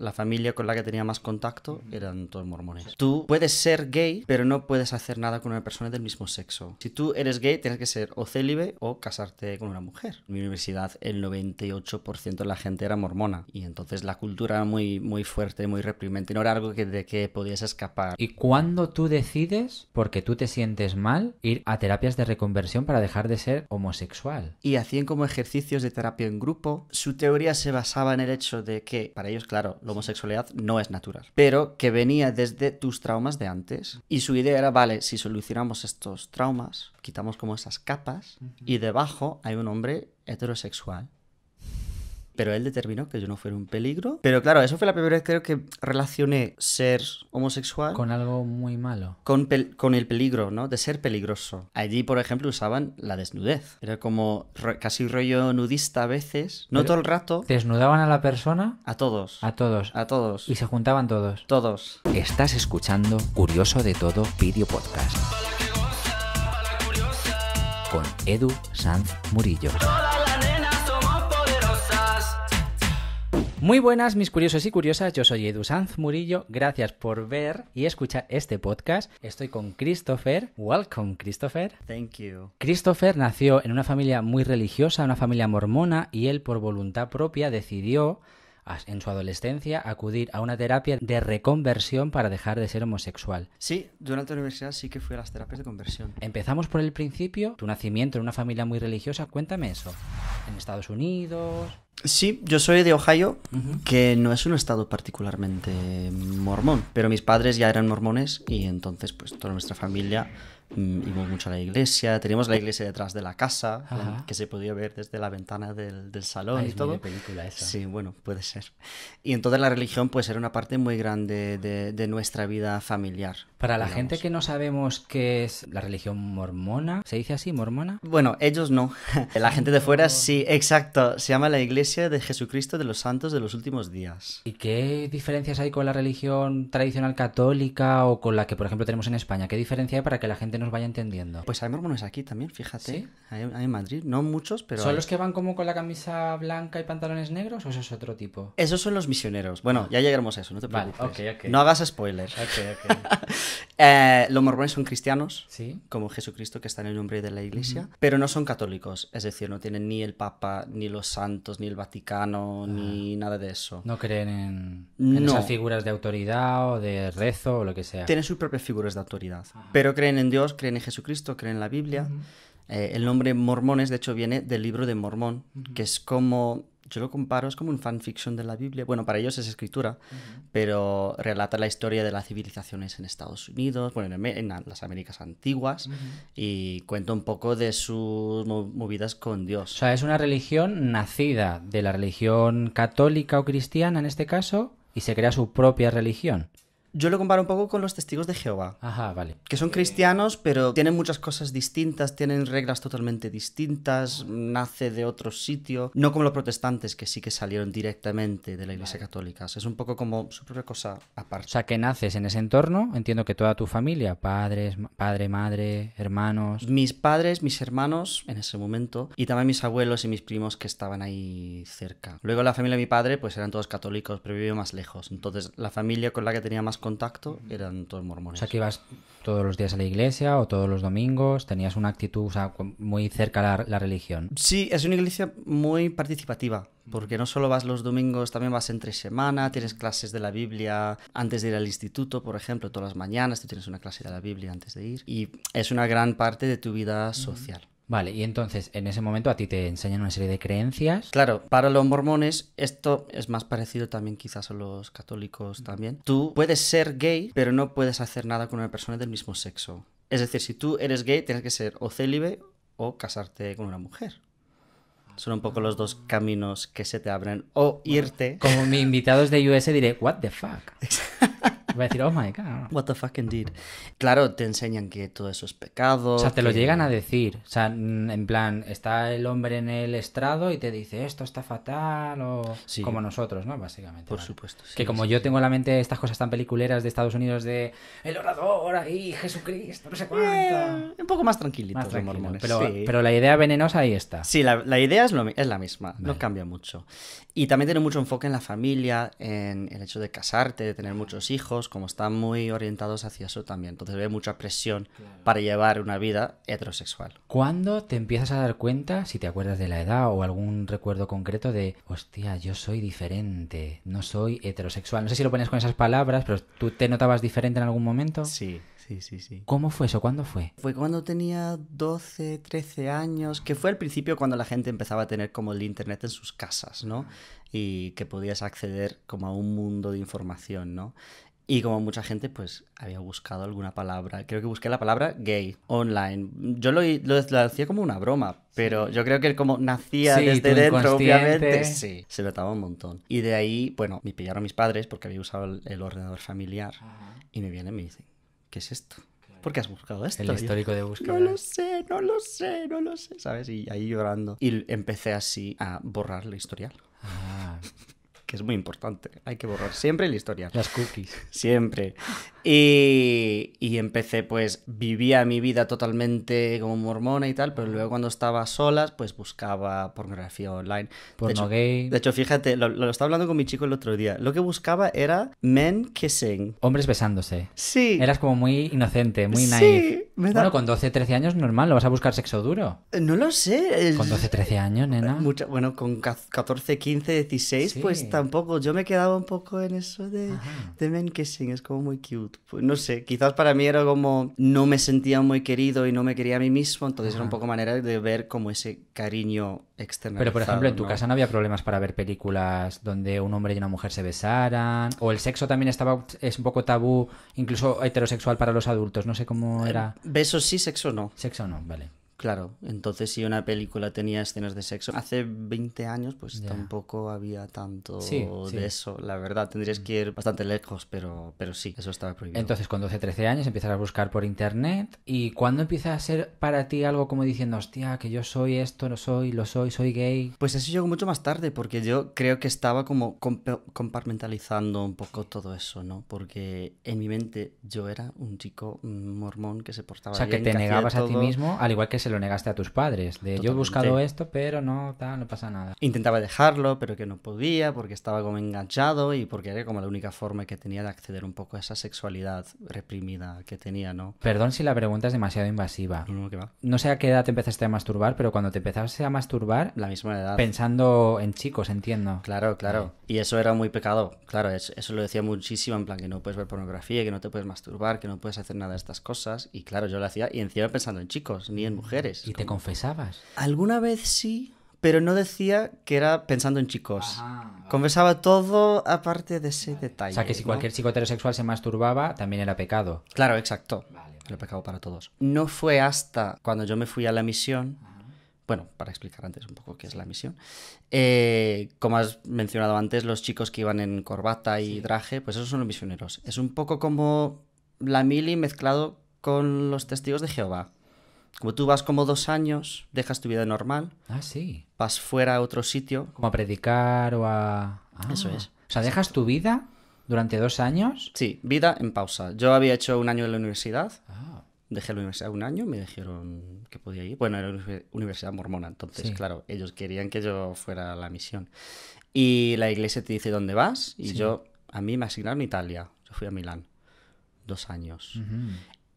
La familia con la que tenía más contacto eran todos mormones. Tú puedes ser gay, pero no puedes hacer nada con una persona del mismo sexo. Si tú eres gay, tienes que ser o célibe o casarte con una mujer. En mi universidad, el 98% de la gente era mormona. Y entonces la cultura era muy, muy fuerte, muy reprimente. No era algo de que podías escapar. ¿Y cuando tú decides, porque tú te sientes mal, ir a terapias de reconversión para dejar de ser homosexual? Y hacían como ejercicios de terapia en grupo. Su teoría se basaba en el hecho de que, para ellos, claro, homosexualidad no es natural, pero que venía desde tus traumas de antes. Y su idea era, vale, si solucionamos estos traumas, quitamos como esas capas y debajo hay un hombre heterosexual pero él determinó que yo no fuera un peligro. Pero claro, eso fue la primera vez creo que relacioné ser homosexual con algo muy malo. Con, el peligro, ¿no? De ser peligroso. Allí, por ejemplo, usaban la desnudez. Era como casi rollo nudista a veces, no todo el rato. ¿Desnudaban a la persona? A todos. A todos. A todos. Y se juntaban todos. Todos. Estás escuchando Curioso de todo video podcast. Con Edu Sanz Murillo. Muy buenas, mis curiosos y curiosas. Yo soy Edu Sanz Murillo. Gracias por ver y escuchar este podcast. Estoy con Christopher. Welcome, Christopher. Thank you. Christopher nació en una familia muy religiosa, una familia mormona, y él, por voluntad propia, decidió en su adolescencia acudir a una terapia de reconversión para dejar de ser homosexual. Sí, durante la universidad sí que fui a las terapias de conversión. Empezamos por el principio, tu nacimiento en una familia muy religiosa, cuéntame eso en Estados Unidos. Sí, yo soy de Ohio, que no es un estado particularmente mormón, pero mis padres ya eran mormones y entonces pues toda nuestra familia íbamos mucho a la iglesia, teníamos la iglesia detrás de la casa, que se podía ver desde la ventana del, salón y todo. película Sí, bueno, puede ser. Y entonces la religión pues era una parte muy grande de, nuestra vida familiar. Para la gente que no sabemos qué es la religión mormona, ¿se dice así, mormona? Bueno, ellos no. La gente de fuera sí, exacto. Se llama la Iglesia de Jesucristo de los Santos de los Últimos Días. ¿Y qué diferencias hay con la religión tradicional católica o con la que, por ejemplo, tenemos en España? ¿Qué diferencia hay para que la gente nos vaya entendiendo. Pues hay mormones aquí también, fíjate. Hay, en Madrid, no muchos, pero. ¿Son los que van como con la camisa blanca y pantalones negros o eso es otro tipo? Esos son los misioneros. Bueno, ah. ya llegaremos a eso, no te preocupes. No hagas spoilers. Eh, los mormones son cristianos, ¿Sí? como Jesucristo, que está en el nombre de la iglesia, pero no son católicos. Es decir, no tienen ni el Papa, ni los santos, ni el Vaticano, ni ah. nada de eso. No creen en, esas figuras de autoridad o de rezo o lo que sea. Tienen sus propias figuras de autoridad, ah. pero creen en Dios creen en Jesucristo, creen en la Biblia. Eh, el nombre mormones, de hecho, viene del libro de Mormón, que es como, yo lo comparo, es como un fanfiction de la Biblia. Bueno, para ellos es escritura, pero relata la historia de las civilizaciones en Estados Unidos, bueno, en, en las Américas antiguas, y cuenta un poco de sus movidas con Dios. O sea, es una religión nacida de la religión católica o cristiana, en este caso, y se crea su propia religión. Yo lo comparo un poco con los testigos de Jehová. Ajá, vale. Que son cristianos, pero tienen muchas cosas distintas, tienen reglas totalmente distintas, nace de otro sitio. No como los protestantes, que sí que salieron directamente de la Iglesia Católica. es un poco como su propia cosa aparte. O sea, que naces en ese entorno, entiendo que toda tu familia, padres, padre, madre, hermanos. Mis padres, mis hermanos en ese momento, y también mis abuelos y mis primos que estaban ahí cerca. Luego la familia de mi padre, pues eran todos católicos, pero vivió más lejos. Entonces, la familia con la que tenía más contacto eran todos mormones. O sea, que ibas todos los días a la iglesia o todos los domingos, tenías una actitud muy cerca a la, religión. Sí, es una iglesia muy participativa, porque no solo vas los domingos, también vas entre semana, tienes clases de la Biblia antes de ir al instituto, por ejemplo, todas las mañanas tú tienes una clase de la Biblia antes de ir, y es una gran parte de tu vida social. Vale, y entonces en ese momento a ti te enseñan una serie de creencias. Claro, para los mormones esto es más parecido también quizás a los católicos mm. también. Tú puedes ser gay, pero no puedes hacer nada con una persona del mismo sexo. Es decir, si tú eres gay, tienes que ser o célibe o casarte con una mujer. Son un poco los dos ah. caminos que se te abren. O irte. Como mi es de US diré, what the fuck. Va a decir, oh my god. What the fuck indeed. Claro, te enseñan que todo eso es pecado. O sea, te lo llegan a decir. O sea, mm, en plan, está el hombre en el estrado y te dice, esto está fatal o como nosotros, ¿no? Básicamente. Por supuesto. que como yo tengo en la mente estas cosas tan peliculeras de Estados Unidos de el orador ahí, Jesucristo, no sé eh, cuánto. un poco más tranquilito, Pero, la idea venenosa ahí está. Sí, la, idea es, lo, es la misma, no cambia mucho. Y también tiene mucho enfoque en la familia, en el hecho de casarte, de tener muchos hijos como están muy orientados hacia eso también. Entonces ve mucha presión para llevar una vida heterosexual. ¿Cuándo te empiezas a dar cuenta, si te acuerdas de la edad o algún recuerdo concreto de, hostia, yo soy diferente, no soy heterosexual? No sé si lo pones con esas palabras, pero ¿tú te notabas diferente en algún momento? Sí, Sí, sí, sí. ¿Cómo fue eso? ¿Cuándo fue? Fue cuando tenía 12, 13 años, que fue al principio cuando la gente empezaba a tener como el Internet en sus casas, ¿no? Y que podías acceder como a un mundo de información, ¿no? Y como mucha gente, pues había buscado alguna palabra. Creo que busqué la palabra gay online. Yo lo, lo, como una broma, pero yo creo que como nacía desde dentro, obviamente, sí, se notaba un montón. Y de ahí, bueno, me pillaron mis padres porque había usado el, ordenador familiar y me vienen y me dicen, ¿qué es esto? ¿Por qué has buscado esto? El histórico de búsqueda. No lo sé, no lo sé, no lo sé, ¿sabes? Y ahí llorando. Y empecé así a borrar el historial. Ah que es muy importante. Hay que borrar siempre la historia. Las cookies. Siempre. Y, empecé, pues vivía mi vida totalmente como mormona y tal, pero luego cuando estaba solas, pues buscaba pornografía online. Porno gay. De hecho, fíjate, lo, lo, estaba hablando con mi chico el otro día. Lo que buscaba era men kissing. Hombres besándose. Sí. Eras como muy inocente, muy naive. Bueno, con 12, 13 años normal, lo vas a buscar sexo duro. No lo sé. Con 12, 13 años, nena. bueno, con 14, 15, 16, pues tampoco. Yo me quedaba un poco en eso de, de men kissing, es como muy cute. Pues no sé, quizás para mí era como no me sentía muy querido y no me quería a mí mismo, entonces era un poco manera de ver como ese cariño externo. Pero por ejemplo, en tu casa no había problemas para ver películas donde un hombre y una mujer se besaran, o el sexo también estaba es un poco tabú, incluso heterosexual para los adultos, no sé cómo eh, era. Besos sí, sexo no. Sexo no, vale. Claro, entonces si una película tenía escenas de sexo hace 20 años, pues tampoco había tanto de eso. La verdad, tendrías mm. que ir bastante lejos, pero, pero sí, eso estaba prohibido. Entonces, cuando hace 13 años empiezas a buscar por internet. ¿Y cuando empieza a ser para ti algo como diciendo, hostia, que yo soy esto, no soy, lo soy, soy gay? Pues eso llegó mucho más tarde, porque yo creo que estaba como compartimentalizando un poco todo eso, ¿no? Porque en mi mente yo era un chico mm, mormón que se portaba bien. O sea, que te negabas a ti mismo, al igual que se lo negaste a tus padres. De yo he buscado esto, pero no, tal, no pasa nada. Intentaba dejarlo, pero que no podía porque estaba como enganchado y porque era como la única forma que tenía de acceder un poco a esa sexualidad reprimida que tenía, ¿no? Perdón si la pregunta es demasiado invasiva. No, sé a qué edad te empezaste a masturbar, pero cuando te empezaste a masturbar. La misma edad. Pensando en chicos, entiendo. Claro, claro. Y eso era muy pecado. Claro, eso, eso lo decía muchísimo, en plan que no puedes ver pornografía, que no te puedes masturbar, que no puedes hacer nada de estas cosas. Y claro, yo lo hacía y encima pensando en chicos, ni en mujeres ¿Y te confesabas? Alguna vez sí, pero no decía que era pensando en chicos. Ah, Confesaba todo aparte de ese detalle. O sea, que si cualquier chico heterosexual se masturbaba, también era pecado. Claro, exacto. era pecado para todos. No fue hasta cuando yo me fui a la misión. Bueno, para explicar antes un poco qué es la misión. Eh, como has mencionado antes, los chicos que iban en corbata y traje, pues esos son los misioneros. Es un poco como la mili mezclado con los testigos de Jehová como tú vas como dos años, dejas tu vida normal. Ah, sí. Vas fuera a otro sitio. Como a predicar o a... Ah, Eso es. O sea, dejas tu vida durante dos años. Sí, vida en pausa. Yo había hecho un año en la universidad. Ah. Dejé la universidad un año, me dijeron que podía ir. Bueno, era universidad mormona, entonces, claro, ellos querían que yo fuera a la misión. Y la iglesia te dice dónde vas, y yo, a mí me asignaron Italia, yo fui a Milán, dos años.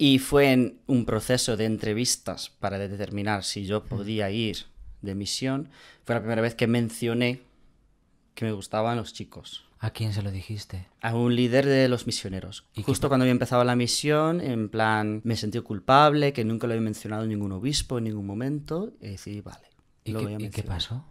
Y fue en un proceso de entrevistas para determinar si yo podía ir de misión. Fue la primera vez que mencioné que me gustaban los chicos. ¿A quién se lo dijiste? A un líder de los misioneros. ¿Y Justo cuando había empezado la misión, en plan, me sentí culpable, que nunca lo había mencionado ningún obispo en ningún momento, y decidí, vale. ¿Y, lo qué, voy a ¿y qué pasó?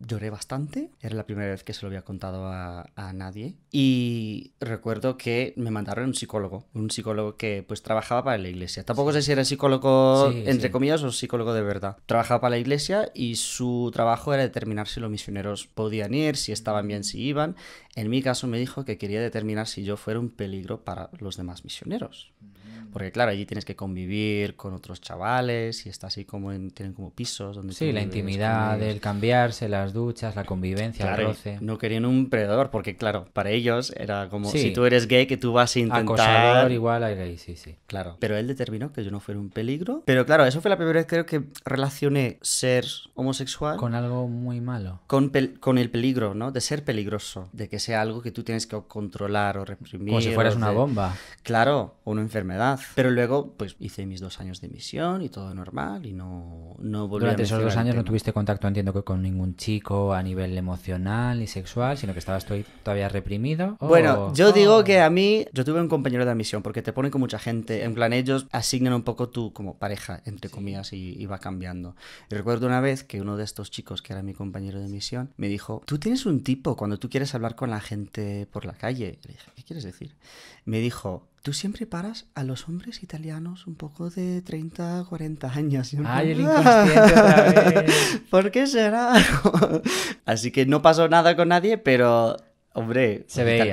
Lloré bastante, era la primera vez que se lo había contado a, nadie. Y recuerdo que me mandaron un psicólogo, un psicólogo que pues trabajaba para la iglesia. Tampoco sé si era psicólogo entre comillas o psicólogo de verdad. Trabajaba para la iglesia y su trabajo era determinar si los misioneros podían ir, si estaban bien, si iban. En mi caso me dijo que quería determinar si yo fuera un peligro para los demás misioneros. Mm. Porque claro, allí tienes que convivir con otros chavales y está así como en, tienen como pisos donde... Sí, la intimidad, el cambiarse, las duchas, la convivencia, la el roce. No querían un predador porque claro, para ellos era como si tú eres gay que tú vas a intentar... Acosador igual a gay, sí, sí. Claro. Pero él determinó que yo no fuera un peligro. Pero claro, eso fue la primera vez creo que relacioné ser homosexual... Con algo muy malo. Con, con el peligro, ¿no? De ser peligroso, de que algo que tú tienes que controlar o reprimir. Como si fueras una bomba. Claro, o una enfermedad. Pero luego, pues hice mis dos años de misión y todo normal y no, no volví Durante esos dos años no tuviste contacto, entiendo que con ningún chico a nivel emocional y sexual, sino que estabas todavía reprimido. bueno, yo oh. digo que a mí, yo tuve un compañero de misión porque te ponen con mucha gente. En plan, ellos asignan un poco tu como pareja, entre comillas, y, y va cambiando. Y recuerdo una vez que uno de estos chicos, que era mi compañero de misión, me dijo: Tú tienes un tipo cuando tú quieres hablar con la gente por la calle. Le dije, ¿qué quieres decir? Me dijo, tú siempre paras a los hombres italianos un poco de 30, 40 años. Ay, el inconsciente ah, ¿Por qué será? Así que no pasó nada con nadie, pero Hombre,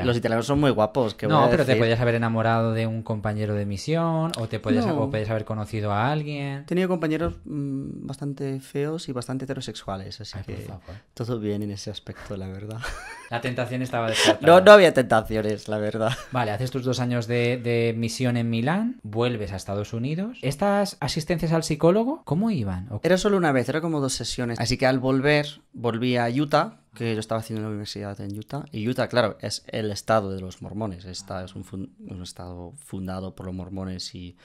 los, italianos son muy guapos. no, pero te podías haber enamorado de un compañero de misión o te podías, haber conocido a alguien. He tenido compañeros mm, bastante feos y bastante heterosexuales, así que todo bien en ese aspecto, la verdad. La tentación estaba descartada. No, no había tentaciones, la verdad. Vale, haces tus dos años de, misión en Milán, vuelves a Estados Unidos. ¿Estas asistencias al psicólogo cómo iban? Era solo una vez, era como dos sesiones. Así que al volver, volví a Utah que yo estaba haciendo en la universidad en Utah. Y Utah, claro, es el estado de los mormones. está es un estado fundado por los mormones y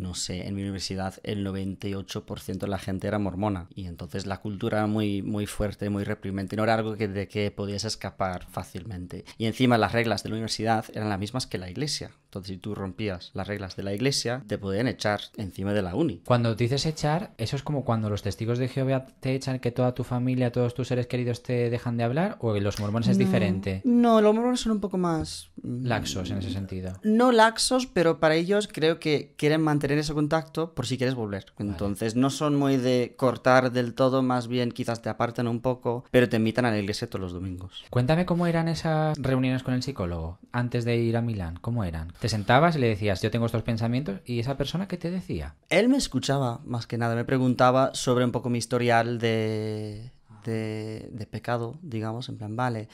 no sé, en mi universidad el 98% de la gente era mormona y entonces la cultura era muy, muy fuerte, muy reprimente, no era algo que, de que podías escapar fácilmente. Y encima las reglas de la universidad eran las mismas que la iglesia, entonces si tú rompías las reglas de la iglesia te podían echar encima de la uni. Cuando dices echar, eso es como cuando los testigos de Jehová te echan que toda tu familia, todos tus seres queridos te dejan de hablar o los mormones es mm, diferente. No, los mormones son un poco más... Laxos en ese mm, sentido. No laxos, pero para ellos creo que quieren mantener en ese contacto por si quieres volver. Entonces no son muy de cortar del todo, más bien quizás te apartan un poco, pero te invitan a la iglesia todos los domingos. Cuéntame cómo eran esas reuniones con el psicólogo antes de ir a Milán, ¿cómo eran? ¿Te sentabas y le decías, yo tengo estos pensamientos? ¿Y esa persona qué te decía? Él me escuchaba, más que nada, me preguntaba sobre un poco mi historial de... De, de, pecado, digamos, en plan, vale,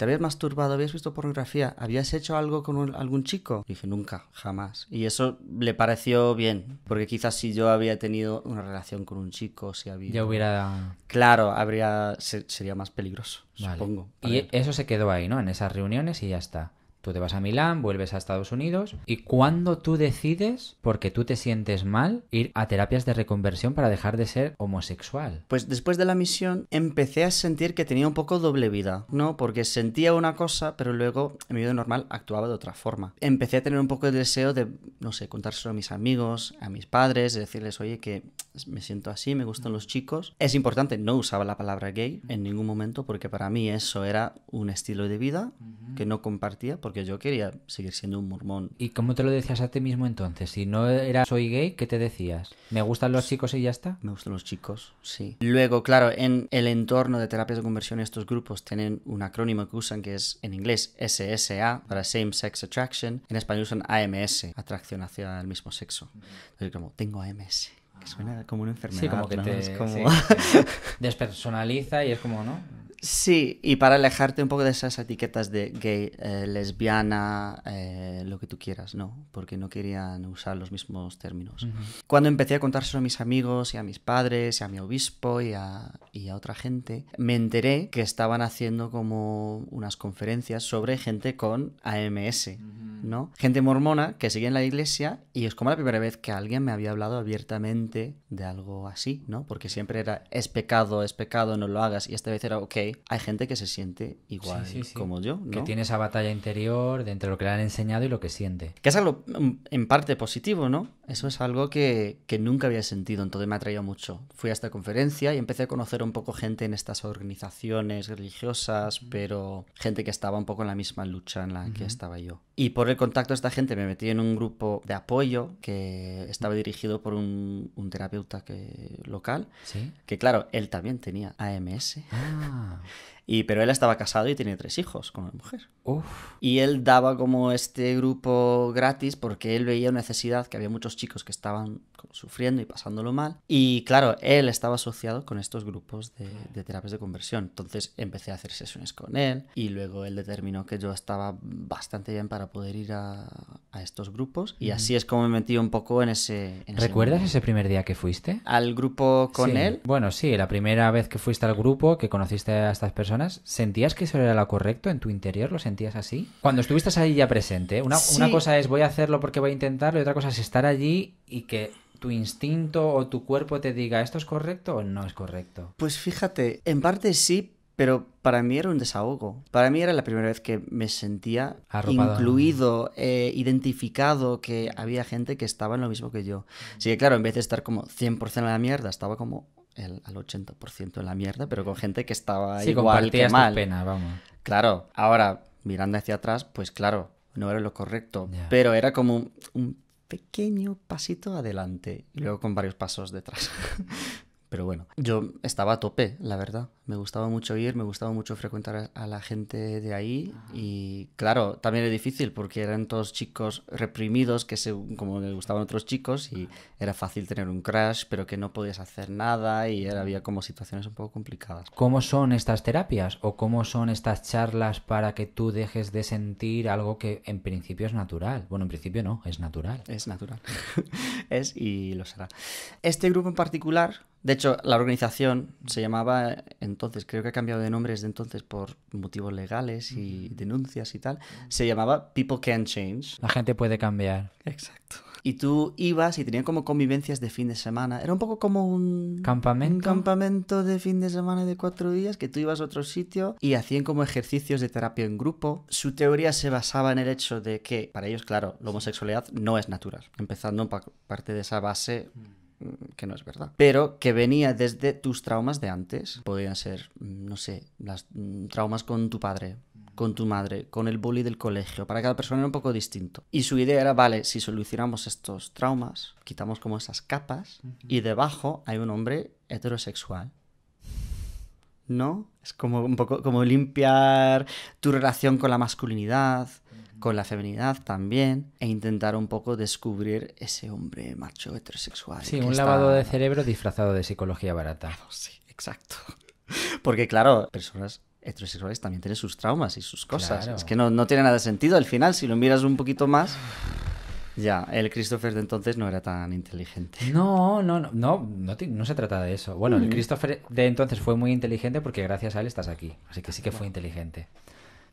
¿Te habías masturbado? ¿Habías visto pornografía? ¿Habías hecho algo con algún chico? dije, nunca, jamás. Y eso le pareció bien, porque quizás si yo había tenido una relación con un chico, si había... Ya hubiera... Claro, habría... sería más peligroso, supongo. Y eso se quedó ahí, ¿no? En esas reuniones y ya está. Tú te vas a Milán, vuelves a Estados Unidos y cuando tú decides, porque tú te sientes mal, ir a terapias de reconversión para dejar de ser homosexual. Pues después de la misión empecé a sentir que tenía un poco doble vida, ¿no? Porque sentía una cosa, pero luego en mi vida normal actuaba de otra forma. Empecé a tener un poco el deseo de, no sé, contárselo a mis amigos, a mis padres, decirles, oye, que me siento así, me gustan los chicos. Es importante, no usaba la palabra gay en ningún momento porque para mí eso era un estilo de vida que no compartía porque yo quería seguir siendo un mormón. ¿Y cómo te lo decías a ti mismo entonces? Si no era soy gay, ¿qué te decías? ¿Me gustan los chicos y ya está? Me gustan los chicos, sí. Luego, claro, en el entorno de terapias de conversión estos grupos tienen un acrónimo que usan que es en inglés SSA para Same Sex Attraction. En español usan AMS, atracción hacia el mismo sexo. Entonces como, tengo AMS. Que suena ah. como una enfermedad. Sí, como que te... Despersonaliza y es como, ¿no? Sí, y para alejarte un poco de esas etiquetas de gay, eh, lesbiana, eh, lo que tú quieras, ¿no? Porque no querían usar los mismos términos. Cuando empecé a contárselo a mis amigos y a mis padres y a mi obispo y a, otra gente, me enteré que estaban haciendo como unas conferencias sobre gente con AMS, ¿no? Gente mormona que seguía en la iglesia y es como la primera vez que alguien me había hablado abiertamente de algo así, ¿no? Porque siempre era, es pecado, es pecado, no lo hagas. Y esta vez era, ok, hay gente que se siente igual como yo. Que tiene esa batalla interior de entre lo que le han enseñado y lo que siente. Que es algo mm, en parte positivo, ¿no? Eso es algo que, que nunca había sentido, entonces me ha traído mucho. Fui a esta conferencia y empecé a conocer un poco gente en estas organizaciones religiosas, pero gente que estaba un poco en la misma lucha en la que estaba yo. Y por el contacto de esta gente me metí en un grupo de apoyo que estaba dirigido por un, terapeuta que, local, que claro, él también tenía AMS. Ah. Y, pero él estaba casado y tenía tres hijos con una mujer. Y él daba como este grupo gratis porque él veía necesidad, que había muchos chicos que estaban sufriendo y pasándolo mal. Y claro, él estaba asociado con estos grupos de, terapias de conversión. Entonces empecé a hacer sesiones con él y luego él determinó que yo estaba bastante bien para poder ir a, estos grupos. Y mm. así es como me metí un poco en ese... ¿Recuerdas ese, primer día que fuiste? Al grupo con él. Bueno, sí, la primera vez que fuiste al grupo, que conociste a estas personas, ¿sentías que eso era lo correcto en tu interior? ¿Lo así? Cuando estuviste ahí ya presente, una, cosa es voy a hacerlo porque voy a intentarlo y otra cosa es estar allí y que tu instinto o tu cuerpo te diga esto es correcto o no es correcto. Pues fíjate, en parte sí, pero para mí era un desahogo. Para mí era la primera vez que me sentía incluido, eh, identificado, que había gente que estaba en lo mismo que yo. Así que claro, en vez de estar como 100% en la mierda, estaba como al 80% en la mierda, pero con gente que estaba igual que mal. Pena, vamos. Claro, ahora mirando hacia atrás, pues claro, no era lo correcto, pero era como un, un, pequeño pasito adelante y luego con varios pasos detrás. Pero bueno, yo estaba a tope, la verdad. Me gustaba mucho ir, me gustaba mucho frecuentar a la gente de ahí y claro, también era difícil porque eran todos chicos reprimidos que se, como les gustaban otros chicos y era fácil tener un crash, pero que no podías hacer nada y era, había como situaciones un poco complicadas. ¿Cómo son estas terapias o cómo son estas charlas para que tú dejes de sentir algo que en principio es natural? Bueno, en principio no, es natural. Es natural. es y lo será. Este grupo en particular de hecho, la organización se llamaba entonces, creo que ha cambiado de nombre desde entonces por motivos legales y denuncias y tal, se llamaba People Can Change. La gente puede cambiar. Exacto. Y tú ibas y tenían como convivencias de fin de semana. Era un poco como un campamento. campamento de fin de semana de cuatro días que tú ibas a otro sitio y hacían como ejercicios de terapia en grupo. Su teoría se basaba en el hecho de que para ellos, claro, la homosexualidad no es natural. Empezando por parte de esa base mm que no es verdad, ah. pero que venía desde tus traumas de antes. Podían ser, mm, no sé, las mm, traumas con tu padre, con tu madre, con el bully del colegio. Para cada persona era un poco distinto. Y su idea era, vale, si solucionamos estos traumas, quitamos como esas capas y debajo hay un hombre heterosexual. ¿No? Es como un poco como limpiar tu relación con la masculinidad, con la feminidad también, e intentar un poco descubrir ese hombre macho heterosexual. Sí, un lavado de cerebro disfrazado de psicología barata. Oh, sí, exacto. Porque claro, personas heterosexuales también tienen sus traumas y sus cosas. Es que no, no tiene nada de sentido al final, si lo miras un poquito más... Ya, el Christopher de entonces no era tan inteligente. No, no, no, no, no, no se trata de eso. Bueno, el mm. Christopher de entonces fue muy inteligente porque gracias a él estás aquí. Así que sí que fue inteligente.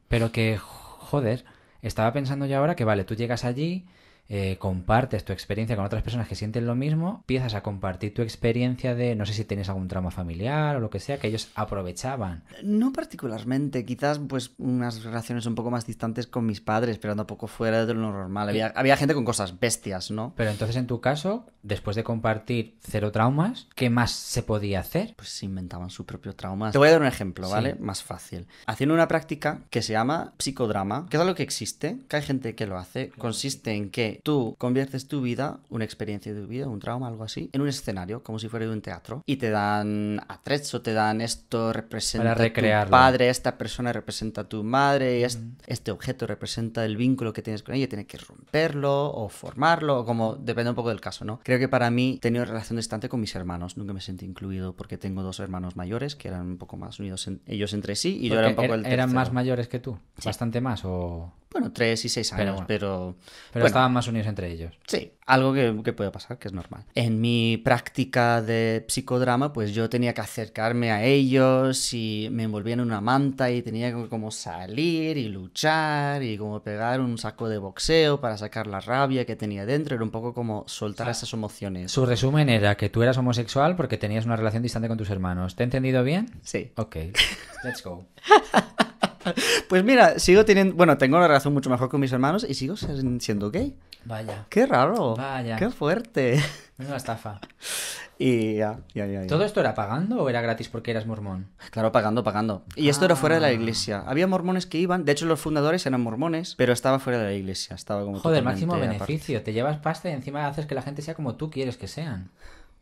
Pero que, joder, estaba pensando ya ahora que, vale, tú llegas allí, eh, compartes tu experiencia con otras personas que sienten lo mismo, empiezas a compartir tu experiencia de, no sé si tienes algún trauma familiar o lo que sea, que ellos aprovechaban. No particularmente, quizás pues unas relaciones un poco más distantes con mis padres, pero un poco fuera de lo normal. Eh, había, gente con cosas bestias, ¿no? Pero entonces en tu caso, después de compartir cero traumas, ¿qué más se podía hacer? Pues se inventaban su propio trauma. Te voy a dar un ejemplo, ¿vale? Más fácil. Haciendo una práctica que se llama psicodrama, que es algo que existe, que hay gente que lo hace, consiste en que tú conviertes tu vida, una experiencia de tu vida, un trauma, algo así, en un escenario, como si fuera de un teatro, y te dan atrezzo, te dan esto representa a tu padre, esta persona representa a tu madre, este, este objeto representa el vínculo que tienes con ella, tienes que romperlo o formarlo, o como depende un poco del caso, ¿no? Creo que para mí he tenido relación distante con mis hermanos, nunca me sentí incluido porque tengo dos hermanos mayores que eran un poco más unidos ellos entre sí y yo era un poco er, el tercero. ¿Eran más mayores que tú? ¿Bastante más o...? bueno, tres y seis años, pero, pero, estaban más unidos entre ellos. Sí, algo que, puede pasar, que es normal. En mi práctica de psicodrama, pues yo tenía que acercarme a ellos y me envolvía en una manta y tenía que como salir y luchar y como pegar un saco de boxeo para sacar la rabia que tenía dentro. Era un poco como soltar ah. esas emociones. Su resumen era que tú eras homosexual porque tenías una relación distante con tus hermanos. ¿Te he entendido bien? Sí. Ok, let's go. Pues mira, sigo teniendo. Bueno, tengo una relación mucho mejor con mis hermanos y sigo siendo gay. Vaya. Qué raro. Vaya. Qué fuerte. Es una estafa. Y ya, ya, ya, ¿Todo esto era pagando o era gratis porque eras mormón? Claro, pagando, pagando. Y esto era fuera de la ah. iglesia. Había mormones que iban, de hecho los fundadores eran mormones, pero estaba fuera de la iglesia. Estaba como Joder, máximo beneficio. Te llevas pasta y encima haces que la gente sea como tú quieres que sean.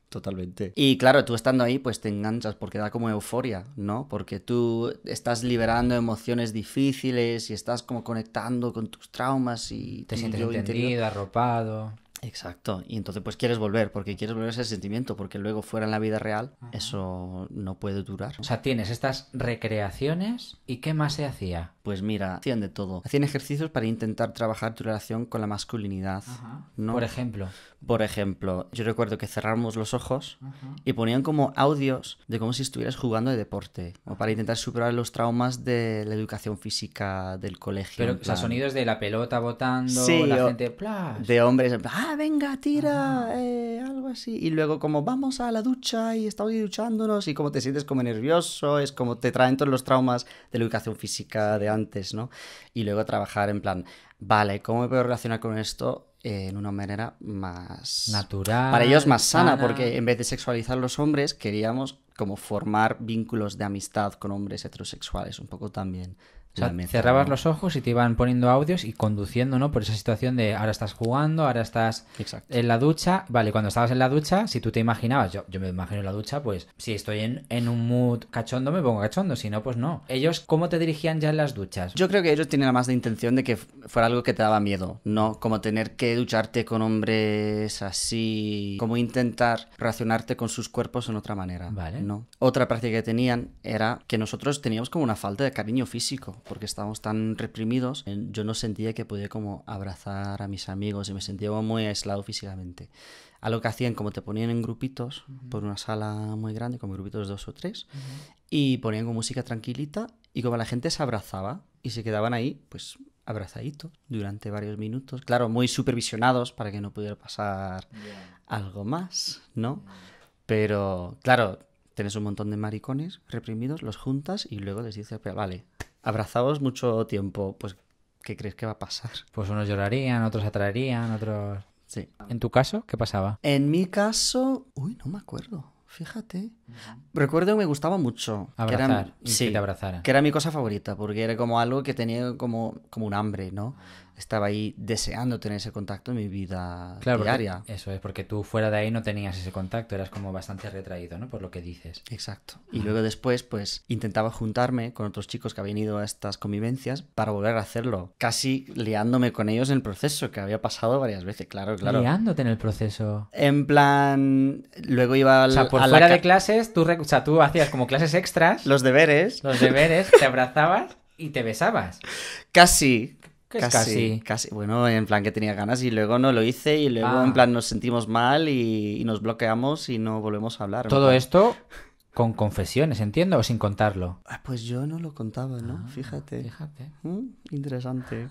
Totalmente. Y claro, tú estando ahí, pues te enganchas porque da como euforia, ¿no? Porque tú estás liberando emociones difíciles y estás como conectando con tus traumas y te sientes entendido, arropado. Exacto, y entonces pues quieres volver, porque quieres volver a ese sentimiento, porque luego fuera en la vida real eso no puede durar. O sea, tienes estas recreaciones y ¿qué más se hacía? Pues mira, hacían de todo. Hacían ejercicios para intentar trabajar tu relación con la masculinidad. ¿no? Por ejemplo. Por ejemplo, yo recuerdo que cerramos los ojos y ponían como audios de como si estuvieras jugando de deporte, o para intentar superar los traumas de la educación física del colegio. Pero, o sea, sonidos de la pelota botando, la gente... De hombres, Ah, venga, tira, ah. eh, algo así. Y luego como vamos a la ducha y estamos duchándonos y como te sientes como nervioso, es como te traen todos los traumas de la educación física de antes, ¿no? Y luego trabajar en plan, vale, ¿cómo me puedo relacionar con esto? Eh, en una manera más natural. Para ellos más sana, porque en vez de sexualizar los hombres, queríamos como formar vínculos de amistad con hombres heterosexuales, un poco también o sea, cerrabas los ojos y te iban poniendo audios y conduciendo, ¿no? Por esa situación de ahora estás jugando, ahora estás en la ducha. Vale, cuando estabas en la ducha, si tú te imaginabas, yo, me imagino en la ducha, pues si estoy en, un mood cachondo, me pongo cachondo, si no, pues no. Ellos, ¿cómo te dirigían ya en las duchas? Yo creo que ellos tenían más de intención de que fuera algo que te daba miedo, ¿no? Como tener que ducharte con hombres así, como intentar relacionarte con sus cuerpos en otra manera. Vale. ¿no? Otra práctica que tenían era que nosotros teníamos como una falta de cariño físico porque estábamos tan reprimidos, yo no sentía que podía como abrazar a mis amigos y me sentía muy aislado físicamente. A lo que hacían, como te ponían en grupitos por una sala muy grande, como grupitos de dos o tres, y ponían con música tranquilita y como la gente se abrazaba y se quedaban ahí, pues abrazadito durante varios minutos, claro, muy supervisionados para que no pudiera pasar algo más, ¿no? Pero, claro, tenés un montón de maricones reprimidos, los juntas y luego les dices, vale, abrazados mucho tiempo, pues ¿qué crees que va a pasar? Pues unos llorarían, otros atraerían, otros... Sí. ¿En tu caso qué pasaba? En mi caso, uy, no me acuerdo. Fíjate. Recuerdo que me gustaba mucho. Abrazar. Que sí, que te abrazara. Que era mi cosa favorita, porque era como algo que tenía como, como un hambre, ¿no? Ah estaba ahí deseando tener ese contacto en mi vida claro, diaria. Eso es, porque tú fuera de ahí no tenías ese contacto, eras como bastante retraído, ¿no? Por lo que dices. Exacto. Y luego después, pues intentaba juntarme con otros chicos que habían ido a estas convivencias para volver a hacerlo, casi liándome con ellos en el proceso, que había pasado varias veces, claro, claro. Liándote en el proceso. En plan, luego iba a la. a la de clases, tú hacías como clases extras. Los deberes. Los deberes, te abrazabas y te besabas. Casi, casi, casi, Bueno, en plan que tenía ganas y luego no lo hice y luego en ah. plan nos sentimos mal y, nos bloqueamos y no volvemos a hablar. Todo esto con confesiones, entiendo, o sin contarlo. Ah, pues yo no lo contaba, ¿no? Ah, fíjate. Fíjate. ¿Mm? Interesante.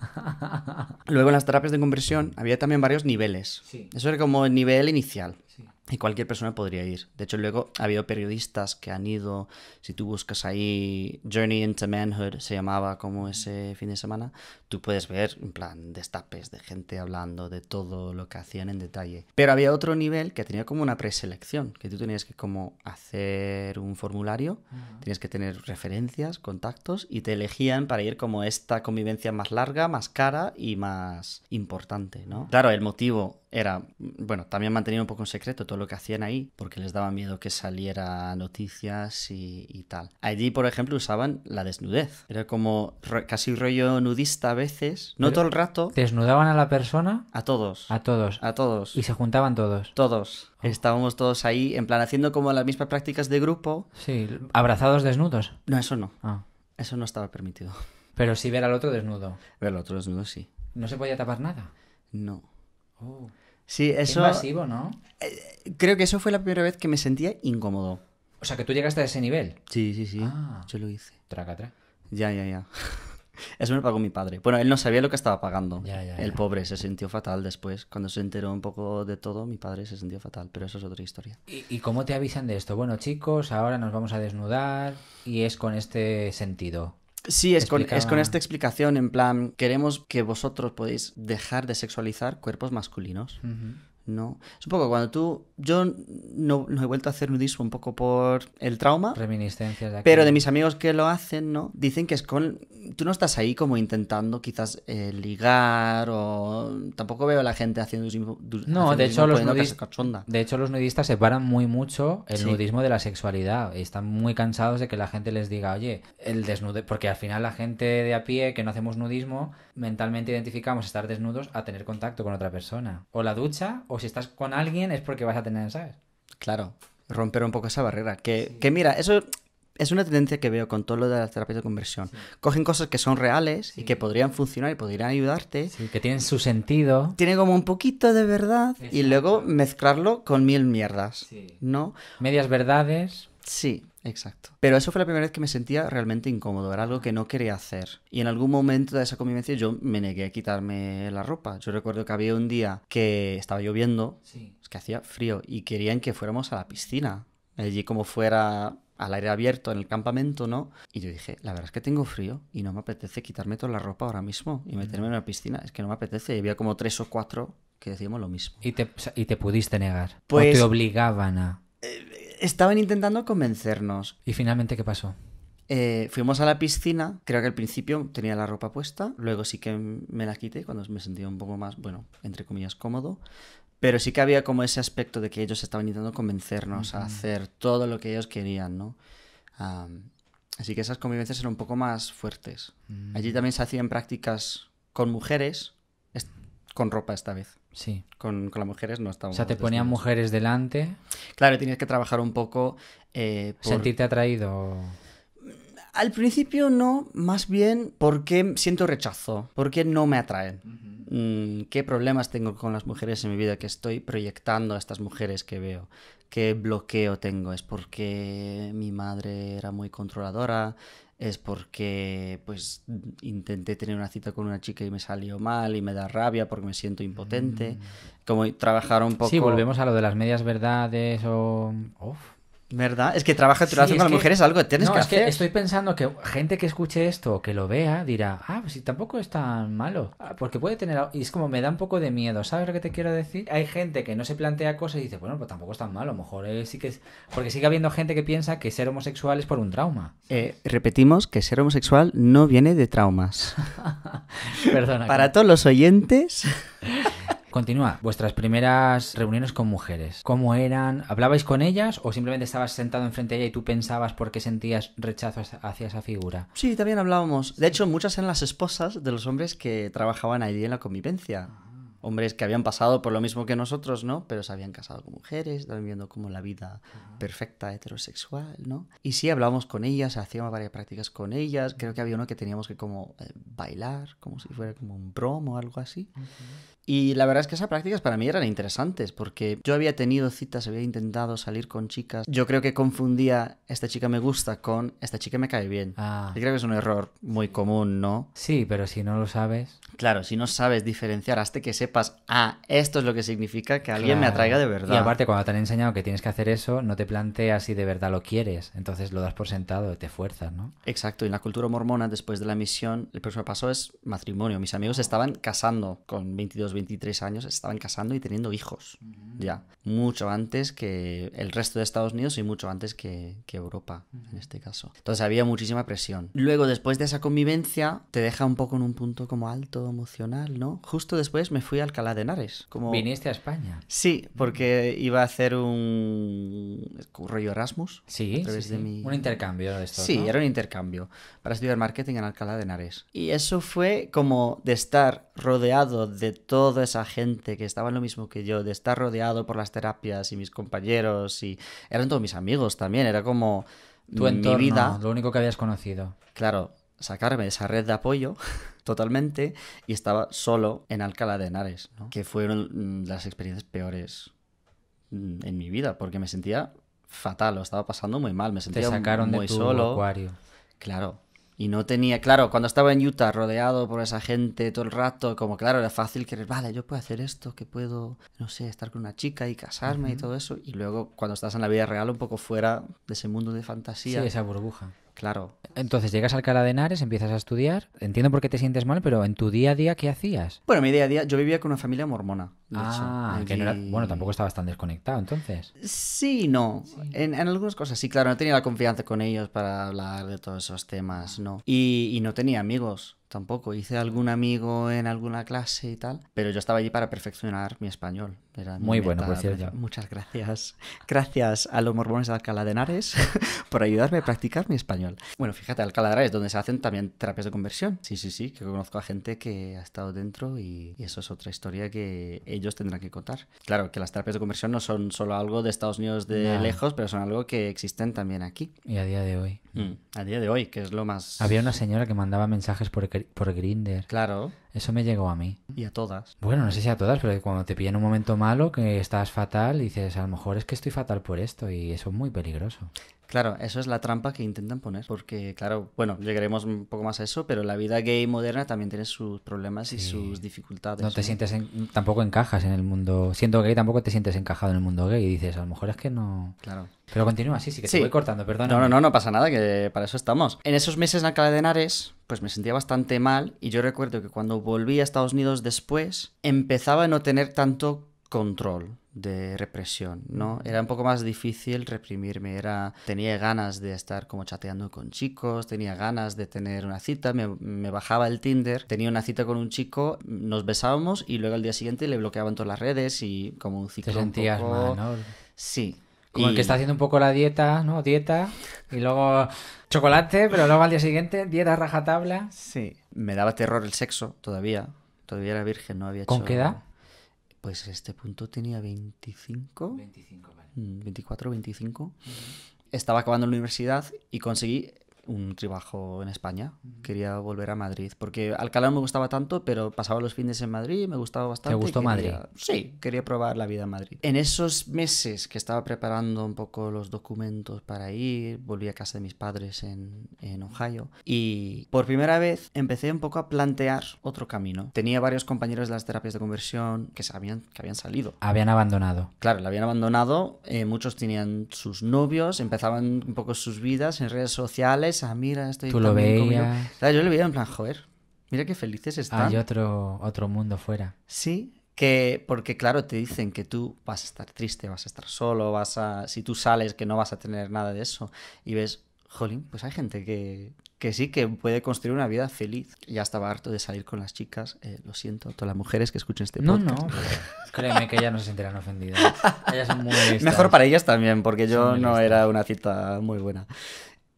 Luego en las terapias de conversión había también varios niveles. Eso era como el nivel inicial. Y cualquier persona podría ir. De hecho, luego ha habido periodistas que han ido. Si tú buscas ahí Journey into Manhood, se llamaba como ese fin de semana, tú puedes ver, en plan, destapes de gente hablando de todo lo que hacían en detalle. Pero había otro nivel que tenía como una preselección, que tú tenías que como hacer un formulario, tenías que tener referencias, contactos, y te elegían para ir como esta convivencia más larga, más cara y más importante, ¿no? Claro, el motivo era, bueno, también mantenían un poco en secreto todo lo que hacían ahí, porque les daba miedo que saliera noticias y, tal. Allí, por ejemplo, usaban la desnudez. Era como casi rollo nudista a veces, no todo el rato. ¿Desnudaban a la persona? A todos. A todos. A todos. Y se juntaban todos. Todos. Oh. Estábamos todos ahí, en plan, haciendo como las mismas prácticas de grupo. Sí, abrazados desnudos. No, eso no. Ah. Eso no estaba permitido. Pero sí ver al otro desnudo. Ver al otro desnudo, sí. ¿No se podía tapar nada? No. Oh. Sí, eso... Invasivo, ¿no? Eh, creo que eso fue la primera vez que me sentía incómodo. O sea, que tú llegaste a ese nivel. Sí, sí, sí. Ah. Yo lo hice. Traca, traca. Ya, ya, ya. Eso me pagó mi padre. Bueno, él no sabía lo que estaba pagando. Ya, ya, el pobre se sintió fatal después. Cuando se enteró un poco de todo, mi padre se sintió fatal. Pero eso es otra historia. ¿Y, ¿Y, cómo te avisan de esto? Bueno, chicos, ahora nos vamos a desnudar y es con este sentido. Sí, es con, esta explicación, en plan, queremos que vosotros podéis dejar de sexualizar cuerpos masculinos. No. Es un poco cuando tú. Yo no, no he vuelto a hacer nudismo un poco por el trauma. Reminiscencias de aquí. Pero de mis amigos que lo hacen, ¿no? Dicen que es con. Tú no estás ahí como intentando quizás eh, ligar o. Tampoco veo a la gente haciendo. no, de, hecho, los de hecho, los nudistas separan muy mucho el nudismo de la sexualidad. y Están muy cansados de que la gente les diga, oye, el desnudo. Porque al final la gente de a pie que no hacemos nudismo, mentalmente identificamos estar desnudos a tener contacto con otra persona. O la ducha o o si estás con alguien es porque vas a tener, ¿sabes? Claro, romper un poco esa barrera. Que, mira, eso es una tendencia que veo con todo lo de la terapia de conversión. Cogen cosas que son reales y que podrían funcionar y podrían ayudarte. Sí, que tienen su sentido. tiene como un poquito de verdad y luego mezclarlo con mil mierdas. ¿No? Medias verdades. Sí. Exacto. Pero eso fue la primera vez que me sentía realmente incómodo, era algo que no quería hacer. Y en algún momento de esa convivencia yo me negué a quitarme la ropa. Yo recuerdo que había un día que estaba lloviendo, que hacía frío, y querían que fuéramos a la piscina. Allí como fuera al aire abierto en el campamento, ¿no? Y yo dije, la verdad es que tengo frío y no me apetece quitarme toda la ropa ahora mismo y mm. meterme en la piscina. Es que no me apetece. Y había como tres o cuatro que decíamos lo mismo. ¿Y te, y pudiste negar? Pues, ¿O te pues obligaban a...? Estaban intentando convencernos. ¿Y finalmente qué pasó? Eh, fuimos a la piscina, creo que al principio tenía la ropa puesta, luego sí que me la quité cuando me sentí un poco más, bueno, entre comillas, cómodo, pero sí que había como ese aspecto de que ellos estaban intentando convencernos a hacer todo lo que ellos querían, ¿no? así que esas convivencias eran un poco más fuertes. Mm. Allí también se hacían prácticas con mujeres, con ropa esta vez. Sí. Con, las mujeres no estamos. O sea, te ponían mujeres delante. Claro, tienes que trabajar un poco. Eh, ¿Sentirte atraído? Al principio no, más bien porque siento rechazo, porque no me atraen. Mm, ¿Qué problemas tengo con las mujeres en mi vida que estoy proyectando a estas mujeres que veo? ¿Qué bloqueo tengo? ¿Es porque mi madre era muy controladora? es porque pues intenté tener una cita con una chica y me salió mal y me da rabia porque me siento impotente. Mm. Como trabajar un poco... Sí, volvemos a lo de las medias verdades o... ¿Verdad? Es que trabaja tu relación con las mujeres es algo que tienes no, que es Que estoy pensando que gente que escuche esto, o que lo vea, dirá, ah, pues si tampoco es tan malo. Ah, porque puede tener. Y es como me da un poco de miedo, ¿sabes lo que te quiero decir? Hay gente que no se plantea cosas y dice, bueno, pues tampoco es tan malo, a lo mejor eh, sí que es. Porque sigue habiendo gente que piensa que ser homosexual es por un trauma. Eh, repetimos que ser homosexual no viene de traumas. Perdona. Para todos los oyentes. Continúa, vuestras primeras reuniones con mujeres, ¿cómo eran? ¿Hablabais con ellas o simplemente estabas sentado enfrente de ella y tú pensabas por qué sentías rechazo hacia esa figura? Sí, también hablábamos. De hecho, muchas eran las esposas de los hombres que trabajaban allí en la convivencia ah. hombres que habían pasado por lo mismo que nosotros, ¿no? Pero se habían casado con mujeres, estaban viviendo como la vida ah. perfecta heterosexual, ¿no? Y sí, hablábamos con ellas, hacíamos varias prácticas con ellas, creo que había uno que teníamos que como eh, bailar, como si fuera como un bromo o algo así. Y la verdad es que esas prácticas para mí eran interesantes, porque yo había tenido citas, había intentado salir con chicas. Yo creo que confundía esta chica me gusta con esta chica me cae bien. Ah. y creo que es un error muy común, ¿no? Sí, pero si no lo sabes. Claro, si no sabes diferenciar, hasta que sepas, ah, esto es lo que significa que alguien me atraiga de verdad. Y aparte, cuando te han enseñado que tienes que hacer eso, no te planteas si de verdad lo quieres. Entonces lo das por sentado, te fuerzas, ¿no? Exacto, y en la cultura mormona, después de la misión, el próximo paso es matrimonio. Mis amigos estaban casando con 22 23 años estaban casando y teniendo hijos. Ya. Mucho antes que el resto de Estados Unidos y mucho antes que, Europa, en este caso. Entonces había muchísima presión. Luego, después de esa convivencia, te deja un poco en un punto como alto emocional, ¿no? Justo después me fui a Alcalá de Henares. Como... ¿Viniste a España? Sí, porque iba a hacer un, rollo Erasmus. Sí, un intercambio. Esto, sí, era un intercambio para estudiar marketing en Alcalá de Henares. Y eso fue como de estar rodeado de todo toda esa gente que estaba en lo mismo que yo, de estar rodeado por las terapias y mis compañeros y eran todos mis amigos también, era como tu entorno, mi vida. Lo único que habías conocido. Claro, sacarme esa red de apoyo totalmente y estaba solo en Alcalá de Henares, que fueron mm, las experiencias peores mm, en mi vida porque me sentía fatal, lo estaba pasando muy mal, me sentía Te sacaron muy de solo. Acuario. Claro, y no tenía, claro, cuando estaba en Utah rodeado por esa gente todo el rato, como claro, era fácil querer, vale, yo puedo hacer esto, que puedo, no sé, estar con una chica y casarme y todo eso. Y luego cuando estás en la vida real, un poco fuera de ese mundo de fantasía. Sí, esa burbuja. Claro. Entonces llegas al Cala de Henares, empiezas a estudiar. Entiendo por qué te sientes mal, pero en tu día a día, ¿qué hacías? Bueno, mi día a día, yo vivía con una familia mormona. ah, bueno, tampoco estaba tan desconectado entonces. Sí, no. En, algunas cosas, sí, claro, no tenía la confianza con ellos para hablar de todos esos temas, ¿no? y no tenía amigos tampoco. Hice algún amigo en alguna clase y tal, pero yo estaba allí para perfeccionar mi español. Muy bueno, Muchas gracias. Gracias a los mormones de Alcalá de Henares por ayudarme a practicar mi español. Bueno, fíjate, Alcalá de Henares, donde se hacen también terapias de conversión. Sí, sí, sí, que conozco a gente que ha estado dentro y, eso es otra historia que ellos tendrán que contar. Claro, que las terapias de conversión no son solo algo de Estados Unidos de lejos, pero son algo que existen también aquí. Y a día de hoy. Mm, a día de hoy, que es lo más... Había una señora que mandaba mensajes por por Grinder. Claro. Eso me llegó a mí. Y a todas. Bueno, no sé si a todas, pero cuando te pillan un momento malo, que estás fatal, dices, a lo mejor es que estoy fatal por esto y eso es muy peligroso. Claro, eso es la trampa que intentan poner, porque claro, bueno, llegaremos un poco más a eso, pero la vida gay moderna también tiene sus problemas y sus dificultades. No te sientes, tampoco encajas en el mundo, siendo gay tampoco te sientes encajado en el mundo gay y dices, a lo mejor es que no... Claro. Pero continúa, así, sí, que te voy cortando, perdona. No, no, no, no pasa nada, que para eso estamos. En esos meses en Alcalá de Henares, pues me sentía bastante mal y yo recuerdo que cuando volví a Estados Unidos después, empezaba a no tener tanto control de represión, ¿no? Era un poco más difícil reprimirme, era tenía ganas de estar como chateando con chicos, tenía ganas de tener una cita, me, bajaba el Tinder, tenía una cita con un chico, nos besábamos y luego al día siguiente le bloqueaban todas las redes y como un ciclo Te sentías Sí, como que está haciendo un poco la dieta, ¿no? Dieta y luego chocolate, pero luego al día siguiente dieta rajatabla. Sí, me daba terror el sexo todavía. Todavía era virgen, no había hecho... ¿Con qué edad? Pues este punto tenía 25. 25 24, 25. Estaba acabando la universidad y conseguí un trabajo en España. Quería volver a Madrid, porque Alcalá no me gustaba tanto, pero pasaba los fines en Madrid, me gustaba bastante. ¿Te gustó Madrid? Sí, quería probar la vida en Madrid. En esos meses que estaba preparando un poco los documentos para ir, volví a casa de mis padres en, Ohio y por primera vez empecé un poco a plantear otro camino. Tenía varios compañeros de las terapias de conversión que, sabían, que habían salido. Habían abandonado. Claro, la habían abandonado, eh, muchos tenían sus novios, empezaban un poco sus vidas en redes sociales Ah, mira, estoy Tú lo veías. yo lo veía en plan, joder, mira qué felices ah, están. Hay otro, otro mundo fuera. Sí, que porque claro, te dicen que tú vas a estar triste, vas a estar solo, vas a si tú sales que no vas a tener nada de eso y ves, jolín, pues hay gente que que sí, que puede construir una vida feliz. Ya estaba harto de salir con las chicas. Eh, lo siento, todas las mujeres que escuchen este podcast. No, no, créeme que ellas no se sentirán ofendidas. Ellas son muy listas. Mejor para ellas también, porque yo no era una cita muy buena.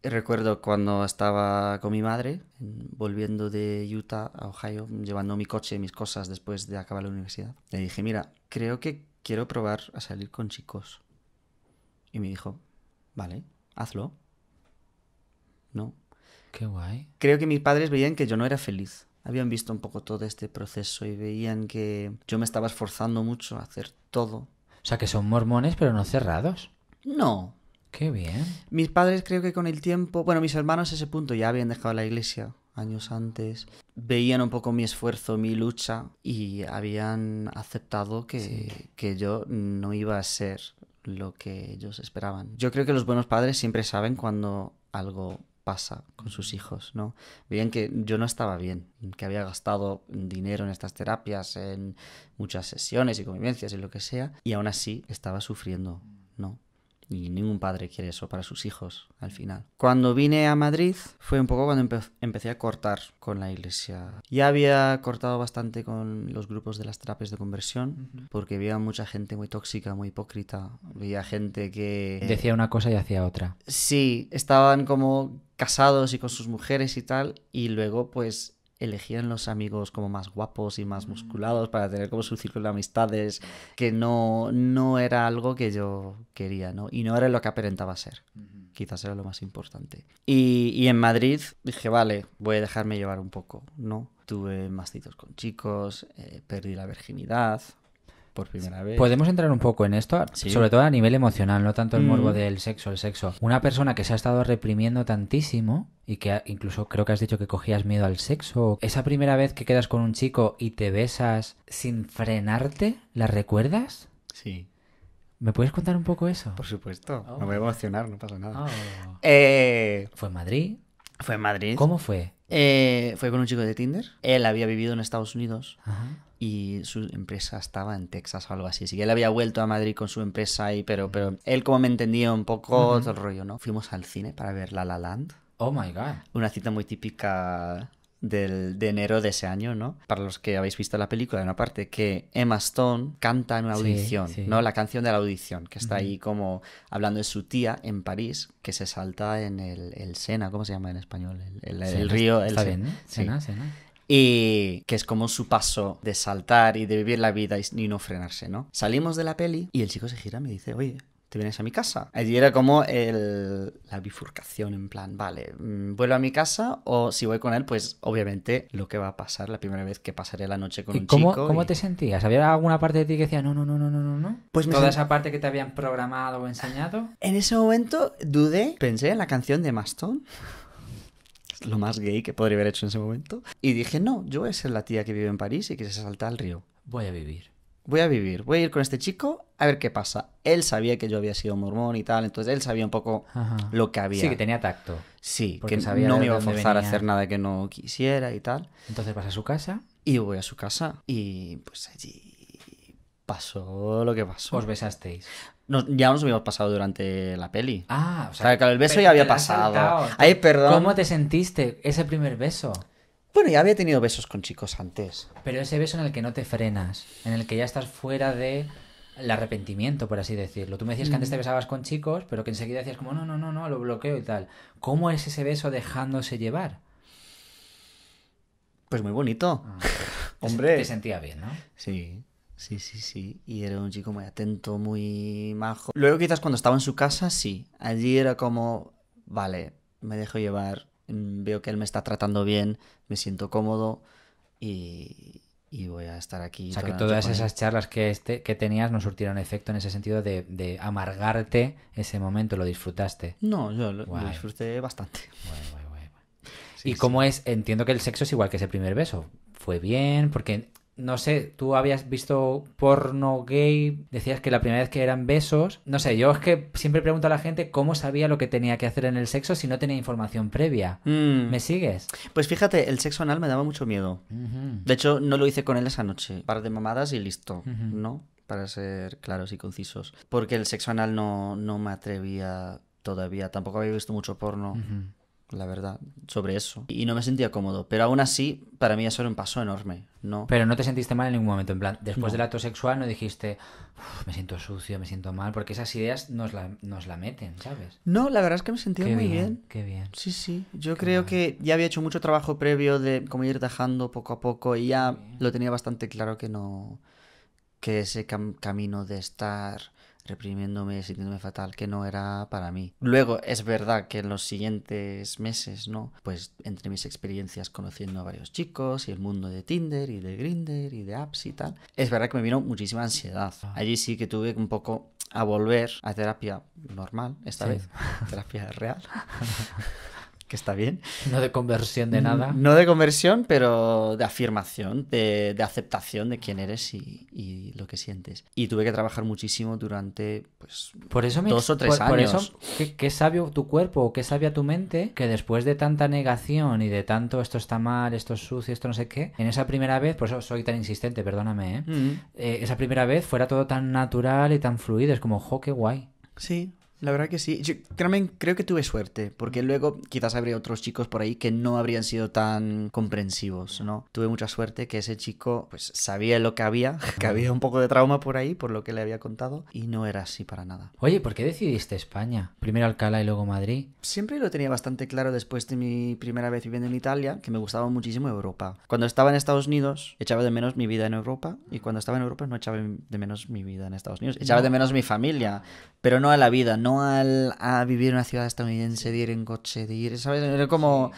Recuerdo cuando estaba con mi madre, volviendo de Utah a Ohio, llevando mi coche y mis cosas después de acabar la universidad. Le dije, mira, creo que quiero probar a salir con chicos. Y me dijo, vale, hazlo. ¿No? Qué guay. Creo que mis padres veían que yo no era feliz. Habían visto un poco todo este proceso y veían que yo me estaba esforzando mucho a hacer todo. O sea, que son mormones pero no cerrados. No, Qué bien. Mis padres creo que con el tiempo, bueno, mis hermanos a ese punto ya habían dejado la iglesia años antes, veían un poco mi esfuerzo, mi lucha y habían aceptado que, yo no iba a ser lo que ellos esperaban. Yo creo que los buenos padres siempre saben cuando algo pasa con sus mm. hijos, ¿no? Veían que yo no estaba bien, que había gastado dinero en estas terapias, en muchas sesiones y convivencias y lo que sea, y aún así estaba sufriendo, ¿no? Y ningún padre quiere eso para sus hijos al final. Cuando vine a Madrid fue un poco cuando empecé a cortar con la iglesia. Ya había cortado bastante con los grupos de las trapes de conversión porque veía mucha gente muy tóxica, muy hipócrita. Veía gente que... Eh, Decía una cosa y hacía otra. Sí, estaban como casados y con sus mujeres y tal. Y luego pues elegían los amigos como más guapos y más mm. musculados para tener como su círculo de amistades, que no, no era algo que yo quería, ¿no? Y no era lo que aparentaba ser. Quizás era lo más importante. Y, en Madrid dije, vale, voy a dejarme llevar un poco, ¿no? Tuve citas con chicos, eh, perdí la virginidad, por primera vez. Podemos entrar un poco en esto, sobre todo a nivel emocional, no tanto el mm. morbo del sexo, el sexo. Una persona que se ha estado reprimiendo tantísimo y que incluso creo que has dicho que cogías miedo al sexo. Esa primera vez que quedas con un chico y te besas sin frenarte, ¿la recuerdas? Sí. ¿Me puedes contar un poco eso? Por supuesto. Oh. No Me voy a emocionar, no pasa nada. Oh. Eh, ¿Fue en Madrid? Fue en Madrid. ¿Cómo fue? Eh, fue con un chico de Tinder. Él había vivido en Estados Unidos. Ajá y su empresa estaba en Texas o algo así. Así que él había vuelto a Madrid con su empresa ahí pero, pero él como me entendía un poco todo el rollo, ¿no? Fuimos al cine para ver La La Land. Oh my god. Una cita muy típica del, de enero de ese año, ¿no? Para los que habéis visto la película, De una parte que Emma Stone canta en una audición, ¿no? La canción de la audición, que está ahí como hablando de su tía en París, que se salta en el, Sena, ¿cómo se llama en español? El, río. El Sena, Sena. Sena y que es como su paso de saltar y de vivir la vida y no frenarse, ¿no? Salimos de la peli y el chico se gira y me dice, oye, te vienes a mi casa. Allí era como la bifurcación, en plan, vale, mm, vuelvo a mi casa o si voy con él, pues obviamente lo que va a pasar la primera vez que pasaré la noche con un cómo, chico. ¿Cómo te sentías? ¿Había alguna parte de ti que decía, no, no, no, no, no, no? Pues Toda esa parte que te habían programado o enseñado. En ese momento dudé, pensé en la canción de Maston lo más gay que podría haber hecho en ese momento. Y dije, no, yo voy a ser la tía que vive en París y que se salta al río. Voy a vivir. Voy a vivir, voy a ir con este chico a ver qué pasa. Él sabía que yo había sido mormón y tal, entonces él sabía un poco lo que había. Sí, que tenía tacto. Sí, que no me iba a forzar a hacer nada que no quisiera y tal. Entonces vas a su casa. Y voy a su casa y pues allí pasó lo que pasó. Os besasteis ya nos habíamos pasado durante la peli. Ah, o sea, que el beso ya había pasado. perdón. ¿Cómo te sentiste ese primer beso? Bueno, ya había tenido besos con chicos antes. Pero ese beso en el que no te frenas, en el que ya estás fuera de arrepentimiento, por así decirlo. Tú me decías que antes te mm. besabas con chicos, pero que enseguida decías como, no, no, no, no, lo bloqueo y tal. ¿Cómo es ese beso dejándose llevar? Pues muy bonito. Ah. Hombre. Te sentía bien, ¿no? Sí. Sí, sí, sí. Y era un chico muy atento, muy majo. Luego quizás cuando estaba en su casa, sí. Allí era como, vale, me dejo llevar, mm, veo que él me está tratando bien, me siento cómodo y, voy a estar aquí. O sea, que todas esas charlas que, este, que tenías no surtieron efecto en ese sentido de, de amargarte ese momento, lo disfrutaste. No, yo lo, disfruté bastante. y como cómo es, entiendo que el sexo es igual que ese primer beso. Fue bien, porque no sé, tú habías visto porno gay, decías que la primera vez que eran besos. No sé, yo es que siempre pregunto a la gente cómo sabía lo que tenía que hacer en el sexo si no tenía información previa. Mm. ¿Me sigues? Pues fíjate, el sexo anal me daba mucho miedo. De hecho, no lo hice con él esa noche. Par de mamadas y listo, ¿no? Para ser claros y concisos. Porque el sexo anal no, me atrevía todavía. Tampoco había visto mucho porno la verdad, sobre eso. Y no me sentía cómodo, pero aún así, para mí eso era un paso enorme, ¿no? Pero no te sentiste mal en ningún momento, en plan, después del acto sexual no dijiste, me siento sucio, me siento mal, porque esas ideas nos la, meten, ¿sabes? No, la verdad es que me sentía muy bien, Qué bien. Sí, sí, yo creo que ya había hecho mucho trabajo previo de como ir dejando poco a poco y ya lo tenía bastante claro que no, que ese camino de estar reprimiéndome, sintiéndome fatal, que no era para mí. Luego, es verdad que en los siguientes meses, ¿no? Pues entre mis experiencias conociendo a varios chicos y el mundo de Tinder y de Grinder y de apps y tal, es verdad que me vino muchísima ansiedad. Allí sí que tuve un poco a volver a terapia normal, esta vez, terapia real. que está bien. No de conversión de nada. No de conversión, pero de afirmación, de, aceptación de quién eres y, lo que sientes. Y tuve que trabajar muchísimo durante pues, dos o tres años. Por eso, qué, sabio tu cuerpo qué sabia tu mente que después de tanta negación y de tanto esto está mal, esto es sucio, esto no sé qué, en esa primera vez, por eso soy tan insistente, perdóname, ¿eh? Mm. eh esa primera vez fuera todo tan natural y tan fluido. Es como, jo, qué guay. Sí, la verdad que sí. creo que tuve suerte, porque luego quizás habría otros chicos por ahí que no habrían sido tan comprensivos, ¿no? Tuve mucha suerte que ese chico pues sabía lo que había, que había un poco de trauma por ahí, por lo que le había contado, y no era así para nada. Oye, ¿por qué decidiste España? Primero Alcalá y luego Madrid. Siempre lo tenía bastante claro después de mi primera vez viviendo en Italia, que me gustaba muchísimo Europa. Cuando estaba en Estados Unidos, echaba de menos mi vida en Europa, y cuando estaba en Europa no echaba de menos mi vida en Estados Unidos. Echaba de menos mi familia, pero no a la vida, no no a vivir en una ciudad estadounidense, de ir en coche, de ir, Era como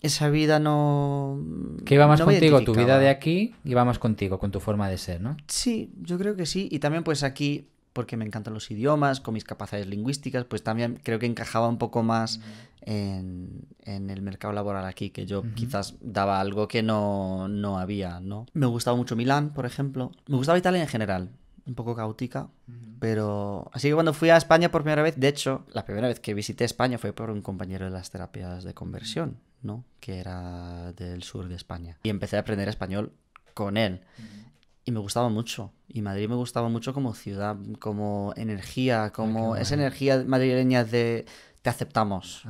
esa vida no... Que iba más contigo, tu vida de aquí iba más contigo, con tu forma de ser, ¿no? Sí, yo creo que sí. Y también pues aquí, porque me encantan los idiomas, con mis capacidades lingüísticas, pues también creo que encajaba un poco más en, el mercado laboral aquí, que yo quizás daba algo que no, no había, ¿no? Me gustaba mucho Milán, por ejemplo. Me gustaba Italia en general un poco caótica, pero así que cuando fui a España por primera vez, de hecho, la primera vez que visité España fue por un compañero de las terapias de conversión, ¿no? Que era del sur de España. Y empecé a aprender español con él. Y me gustaba mucho. Y Madrid me gustaba mucho como ciudad, como energía, ah, como esa energía madrileña de te aceptamos.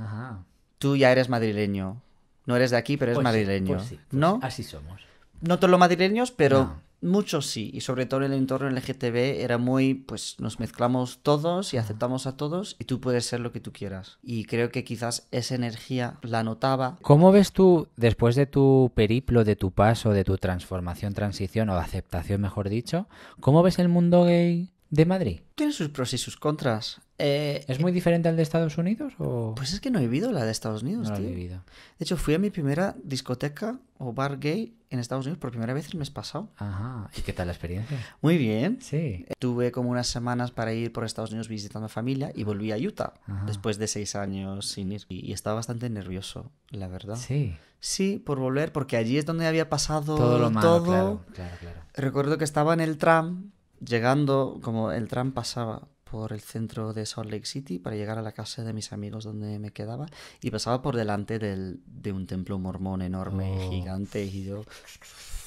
Tú ya eres madrileño. No eres de aquí, pero eres pues pues madrileño. Pues ¿No? Así somos. No todos los madrileños, pero... Muchos sí, y sobre todo en el entorno LGTB era muy, pues nos mezclamos todos y aceptamos a todos y tú puedes ser lo que tú quieras. Y creo que quizás esa energía la notaba. ¿Cómo ves tú, después de tu periplo, de tu paso, de tu transformación, transición o aceptación, mejor dicho, cómo ves el mundo gay? de Madrid. Tiene sus pros y sus contras. Eh, ¿Es eh, muy diferente al de Estados Unidos? O... Pues es que no he vivido la de Estados Unidos, no He vivido. De hecho, fui a mi primera discoteca o bar gay en Estados Unidos por primera vez el mes pasado. Ajá. ¿Y qué tal la experiencia? Muy bien. Sí. Tuve como unas semanas para ir por Estados Unidos visitando a familia y volví a Utah después de seis años sin ir. Y estaba bastante nervioso, la verdad. Sí. Sí, por volver, porque allí es donde había pasado todo. Lo malo, claro. Recuerdo que estaba en el tram llegando, como el tram pasaba por el centro de Salt Lake City para llegar a la casa de mis amigos donde me quedaba y pasaba por delante del, de un templo mormón enorme, oh. gigante y yo...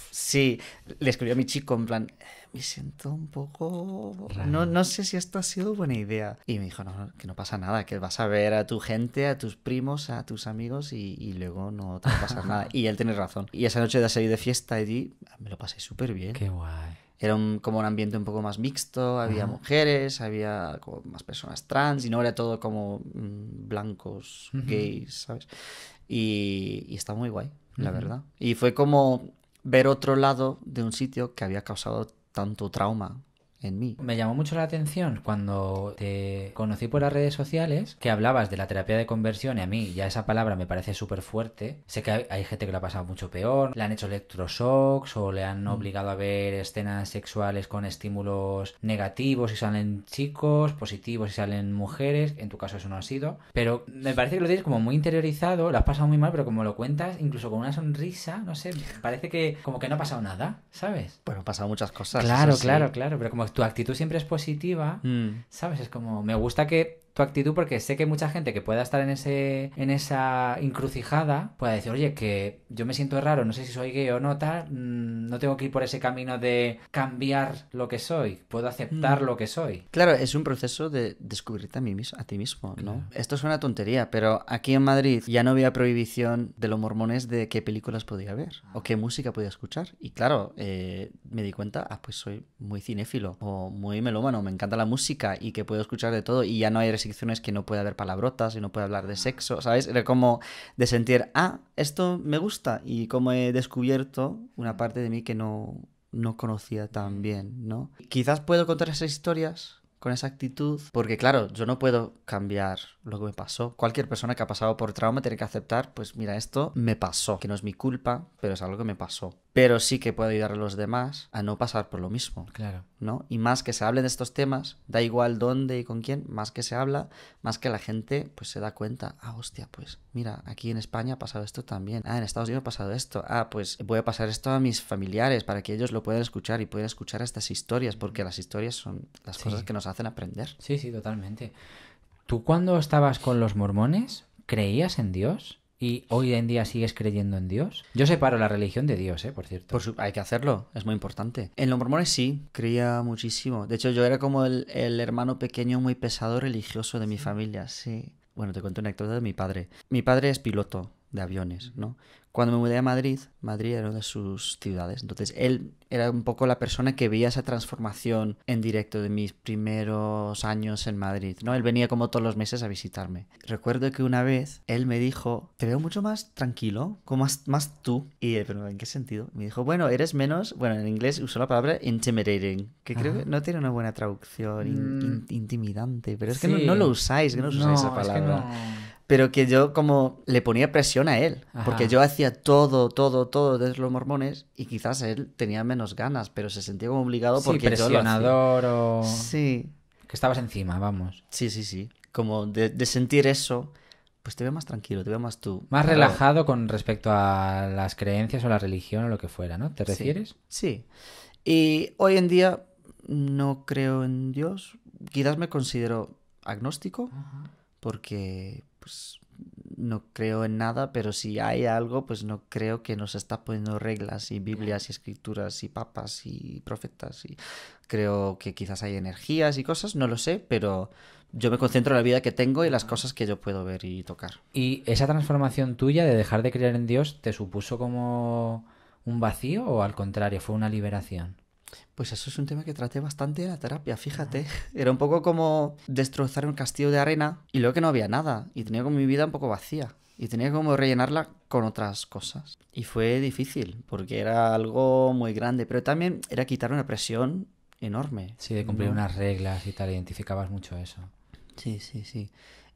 Sí, le escribí a mi chico en plan, me siento un poco... No, no sé si esto ha sido buena idea. Y me dijo, no, que no pasa nada, que vas a ver a tu gente, a tus primos, a tus amigos y, luego no te pasa nada. Y él tiene razón. Y esa noche de salir de fiesta allí, me lo pasé súper bien. Qué guay era un, como un ambiente un poco más mixto, había mujeres, había más personas trans y no era todo como mm, blancos, gays, ¿sabes? Y, y, está muy guay, la verdad. Y fue como ver otro lado de un sitio que había causado tanto trauma en mí. Me llamó mucho la atención cuando te conocí por las redes sociales que hablabas de la terapia de conversión y a mí ya esa palabra me parece súper fuerte. Sé que hay, gente que lo ha pasado mucho peor, le han hecho electroshocks o le han mm. obligado a ver escenas sexuales con estímulos negativos y salen chicos, positivos y salen mujeres. En tu caso eso no ha sido. Pero me parece que lo tienes como muy interiorizado, lo has pasado muy mal, pero como lo cuentas, incluso con una sonrisa, no sé, parece que como que no ha pasado nada, ¿sabes? Bueno, ha pasado muchas cosas. Claro, claro, claro, pero como tu actitud siempre es positiva, mm. ¿sabes? Es como, me gusta que tu actitud porque sé que mucha gente que pueda estar en, ese, en esa encrucijada pueda decir, oye, que yo me siento raro, no sé si soy gay o no, tal, mm, no tengo que ir por ese camino de cambiar lo que soy, puedo aceptar mm. lo que soy. Claro, es un proceso de descubrirte a, mí mismo, a ti mismo, ¿no? Esto es una tontería, pero aquí en Madrid ya no había prohibición de los mormones de qué películas podía ver o qué música podía escuchar. Y claro, eh, me di cuenta, ah, pues soy muy cinéfilo o muy melómano, me encanta la música y que puedo escuchar de todo y ya no hay que no puede haber palabrotas y no puede hablar de sexo, ¿sabes? Era como de sentir, ah, esto me gusta y como he descubierto una parte de mí que no, no conocía tan mm. bien, ¿no? Quizás puedo contar esas historias con esa actitud, porque claro, yo no puedo cambiar lo que me pasó. Cualquier persona que ha pasado por trauma tiene que aceptar, pues mira, esto me pasó, que no es mi culpa, pero es algo que me pasó. Pero sí que puedo ayudar a los demás a no pasar por lo mismo. Claro. ¿No? Y más que se hablen de estos temas, da igual dónde y con quién, más que se habla, más que la gente pues se da cuenta, ah, hostia, pues mira, aquí en España ha pasado esto también. Ah, en Estados Unidos ha pasado esto. Ah, pues voy a pasar esto a mis familiares para que ellos lo puedan escuchar y puedan escuchar estas historias, porque las historias son las cosas que nos hacen aprender. Sí, sí, totalmente. ¿Tú cuando estabas con los mormones creías en Dios? ¿Y hoy en día sigues creyendo en Dios? Yo separo la religión de Dios, ¿eh? Por cierto. Hay que hacerlo, es muy importante. En los mormones sí, creía muchísimo. De hecho, yo era como el, hermano pequeño muy pesado religioso de mi familia, sí. Bueno, te cuento una anécdota de mi padre. Mi padre es piloto de aviones, ¿no? Cuando me mudé a Madrid, Madrid era una de sus ciudades, entonces él era un poco la persona que veía esa transformación en directo de mis primeros años en Madrid, ¿no? Él venía como todos los meses a visitarme. Recuerdo que una vez él me dijo, te veo mucho más tranquilo, como más, tú. Y eh, pero ¿en qué sentido? Me dijo, bueno, eres menos, bueno, en inglés usó la palabra intimidating, que creo que ah. no tiene una buena traducción, mm. intimidante, pero es que no, lo usáis, que no usáis esa palabra. Es no pero que yo como le ponía presión a él, porque yo hacía todo, todo, todo desde los mormones y quizás él tenía menos ganas, pero se sentía como obligado porque presionador yo o sí que estabas encima, vamos. Sí, sí, sí, como de, sentir eso, pues te veo más tranquilo, te veo más tú. Más relajado con respecto a las creencias o la religión o lo que fuera, ¿no? ¿Te refieres? Sí. Y hoy en día no creo en Dios, quizás me considero agnóstico. Porque pues no creo en nada, pero si hay algo, pues no creo que nos está poniendo reglas y Biblias y escrituras y papas y profetas. Y creo que quizás hay energías y cosas, no lo sé, pero yo me concentro en la vida que tengo y las cosas que yo puedo ver y tocar. ¿Y esa transformación tuya de dejar de creer en Dios te supuso como un vacío o al contrario, fue una liberación? Pues eso es un tema que traté bastante en la terapia, fíjate. Era un poco como destrozar un castillo de arena y luego que no había nada. Y tenía como mi vida un poco vacía. Y tenía como rellenarla con otras cosas. Y fue difícil, porque era algo muy grande. Pero también era quitar una presión enorme. Sí, de cumplir unas reglas y tal. Identificabas mucho eso. Sí, sí, sí.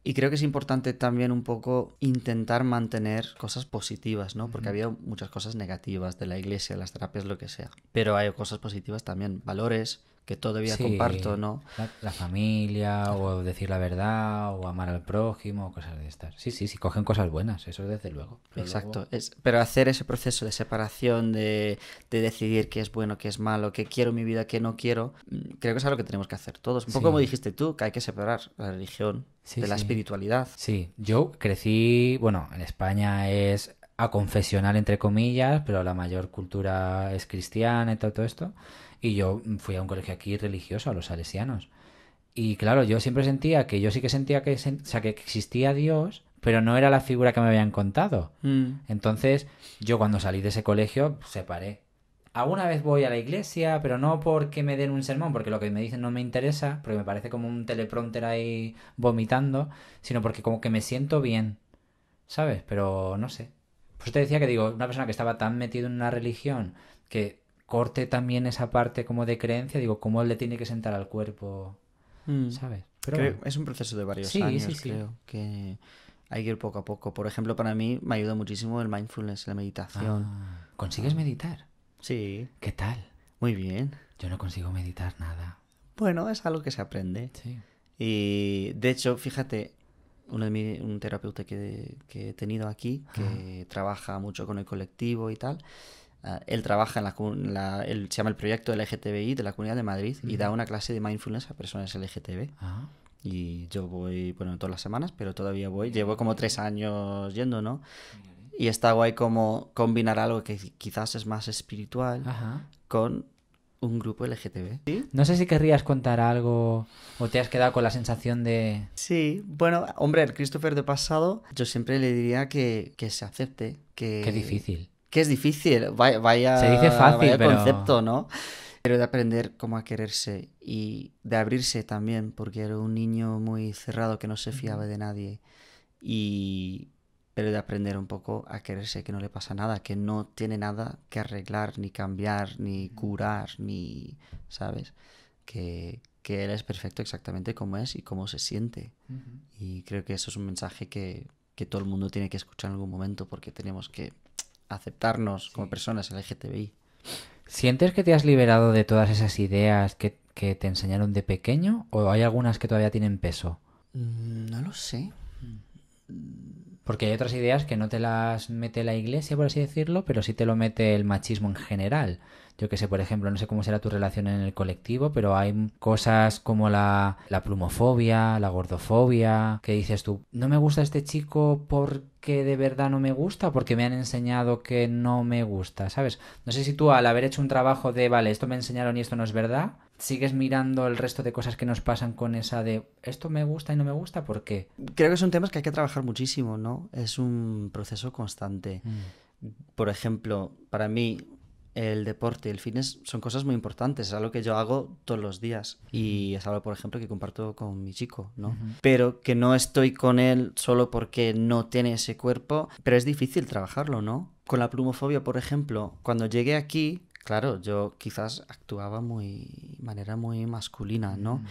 Y creo que es importante también un poco intentar mantener cosas positivas, ¿no? Porque había muchas cosas negativas de la iglesia, las terapias, lo que sea. Pero hay cosas positivas también, valores, que todavía comparto, ¿no? La, familia, o decir la verdad, o amar al prójimo, cosas de estas. Sí, sí, sí, cogen cosas buenas, eso desde luego. Exacto, Es, pero hacer ese proceso de separación, de, de, decidir qué es bueno, qué es malo, qué quiero en mi vida, qué no quiero, mm, creo que es algo que tenemos que hacer todos. Un poco como dijiste tú, que hay que separar la religión de la espiritualidad. Sí, yo crecí, bueno, en España es a confesional entre comillas, pero la mayor cultura es cristiana y todo esto. Y yo fui a un colegio aquí religioso, a los salesianos. Y claro, yo siempre sentía que yo sí que sentía que, que existía Dios, pero no era la figura que me habían contado. Mm. Entonces, yo cuando salí de ese colegio, separé. Alguna vez voy a la iglesia, pero no porque me den un sermón, porque lo que me dicen no me interesa, porque me parece como un teleprompter ahí vomitando, sino porque como que me siento bien, ¿sabes? Pero no sé. Pues te decía que digo, una persona que estaba tan metida en una religión que corte también esa parte como de creencia, digo, cómo le tiene que sentar al cuerpo, mm. ¿sabes? Pero es un proceso de varios años, creo, que hay que ir poco a poco. Por ejemplo, para mí me ayuda muchísimo el mindfulness, la meditación. Ah, ¿Consigues ah. meditar? Sí. ¿Qué tal? Muy bien. Yo no consigo meditar nada. Bueno, es algo que se aprende. Sí. Y de hecho, fíjate, uno de un terapeuta que, he tenido aquí, que trabaja mucho con el colectivo y tal, Ah, él trabaja en la, se llama el proyecto LGTBI de la Comunidad de Madrid y da una clase de mindfulness a personas LGTB. Ah. Y yo voy, bueno, todas las semanas, pero todavía voy. Llevo como tres años yendo, ¿no? Y está guay como combinar algo que quizás es más espiritual con un grupo LGTB. No sé si querrías contar algo o te has quedado con la sensación de... Sí, bueno, hombre, el Christopher de pasado, yo siempre le diría que, se acepte, que... Qué difícil que es difícil, vaya, vaya, Se dice fácil, concepto, ¿no? Pero de aprender cómo a quererse y de abrirse también, porque era un niño muy cerrado que no se fiaba de nadie. Y pero de aprender un poco a quererse, que no le pasa nada, que no tiene nada que arreglar, ni cambiar, ni curar, ni, ¿sabes? Que, que él es perfecto exactamente como es y cómo se siente. Y creo que eso es un mensaje que, que todo el mundo tiene que escuchar en algún momento, porque tenemos que aceptarnos como personas LGTBI. ¿Sientes que te has liberado de todas esas ideas que, que, te enseñaron de pequeño o hay algunas que todavía tienen peso? Mm, no lo sé. Porque hay otras ideas que no te las mete la iglesia, por así decirlo, pero sí te lo mete el machismo en general yo que sé, por ejemplo, no sé cómo será tu relación en el colectivo, pero hay cosas como la, plumofobia, la gordofobia, que dices tú, no me gusta este chico porque de verdad no me gusta, porque me han enseñado que no me gusta, ¿sabes? No sé si tú al haber hecho un trabajo de, vale, esto me enseñaron y esto no es verdad, sigues mirando el resto de cosas que nos pasan con esa de esto me gusta y no me gusta, ¿por qué? Creo que son temas que hay que trabajar muchísimo, ¿no? Es un proceso constante. Mm. Por ejemplo, para mí, el deporte el fitness son cosas muy importantes, es algo que yo hago todos los días y es algo, por ejemplo, que comparto con mi chico, ¿no? Pero que no estoy con él solo porque no tiene ese cuerpo, pero es difícil trabajarlo, ¿no? Con la plumofobia, por ejemplo, cuando llegué aquí, claro, yo quizás actuaba muy manera muy masculina, ¿no?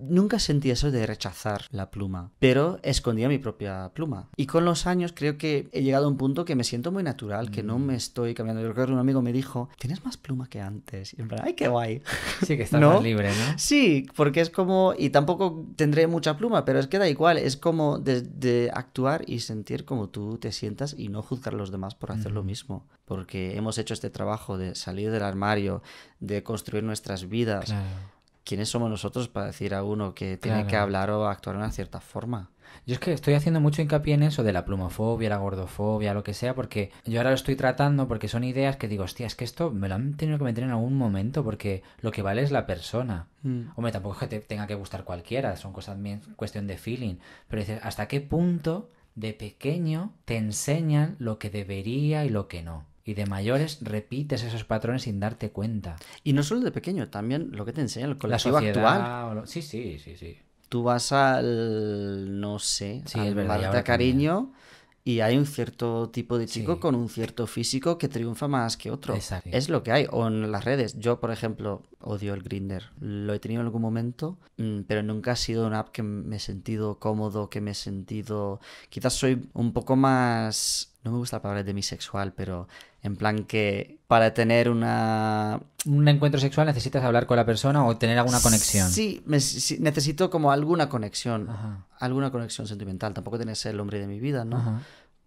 Nunca sentí eso de rechazar la pluma, pero escondía mi propia pluma. Y con los años creo que he llegado a un punto que me siento muy natural, que no me mm. estoy cambiando. Yo creo que un amigo me dijo, tienes más pluma que antes. Y en plan, ¡ay, qué guay! Sí, que estás más libre, ¿no? Sí, porque es como, y tampoco tendré mucha pluma, pero es que da igual, es como de, actuar y sentir como tú te sientas y no juzgar a los demás por hacer lo mismo. Porque hemos hecho este trabajo de salir del armario, de construir nuestras vidas. Claro ¿quiénes somos nosotros para decir a uno que tiene que hablar o actuar de una cierta forma? Yo es que estoy haciendo mucho hincapié en eso de la plumofobia, la gordofobia, lo que sea, porque yo ahora lo estoy tratando porque son ideas que digo, hostia, es que esto me lo han tenido que meter en algún momento porque lo que vale es la persona. o mm. Hombre, tampoco es que te tenga que gustar cualquiera, son cosas bien cuestión de feeling. Pero dices, ¿hasta qué punto de pequeño te enseñan lo que debería y lo que no? Y de mayores repites esos patrones sin darte cuenta. Y no solo de pequeño, también lo que te enseña el colectivo actual. Sí, sí, sí, sí. Tú vas al, no sé, al al de Cariño y hay un cierto tipo de chico con un cierto físico que triunfa más que otro. Es lo que hay. O en las redes. Yo, por ejemplo, odio el Grinder. Lo he tenido en algún momento, mm, pero nunca ha sido una app que me he sentido cómodo, que me he sentido... Quizás soy un poco más... No me gusta la palabra demisexual, pero en plan que para tener una... Un encuentro sexual necesitas hablar con la persona o tener alguna conexión. Sí, necesito como alguna conexión. Alguna conexión sentimental. Tampoco ser el hombre de mi vida, ¿no?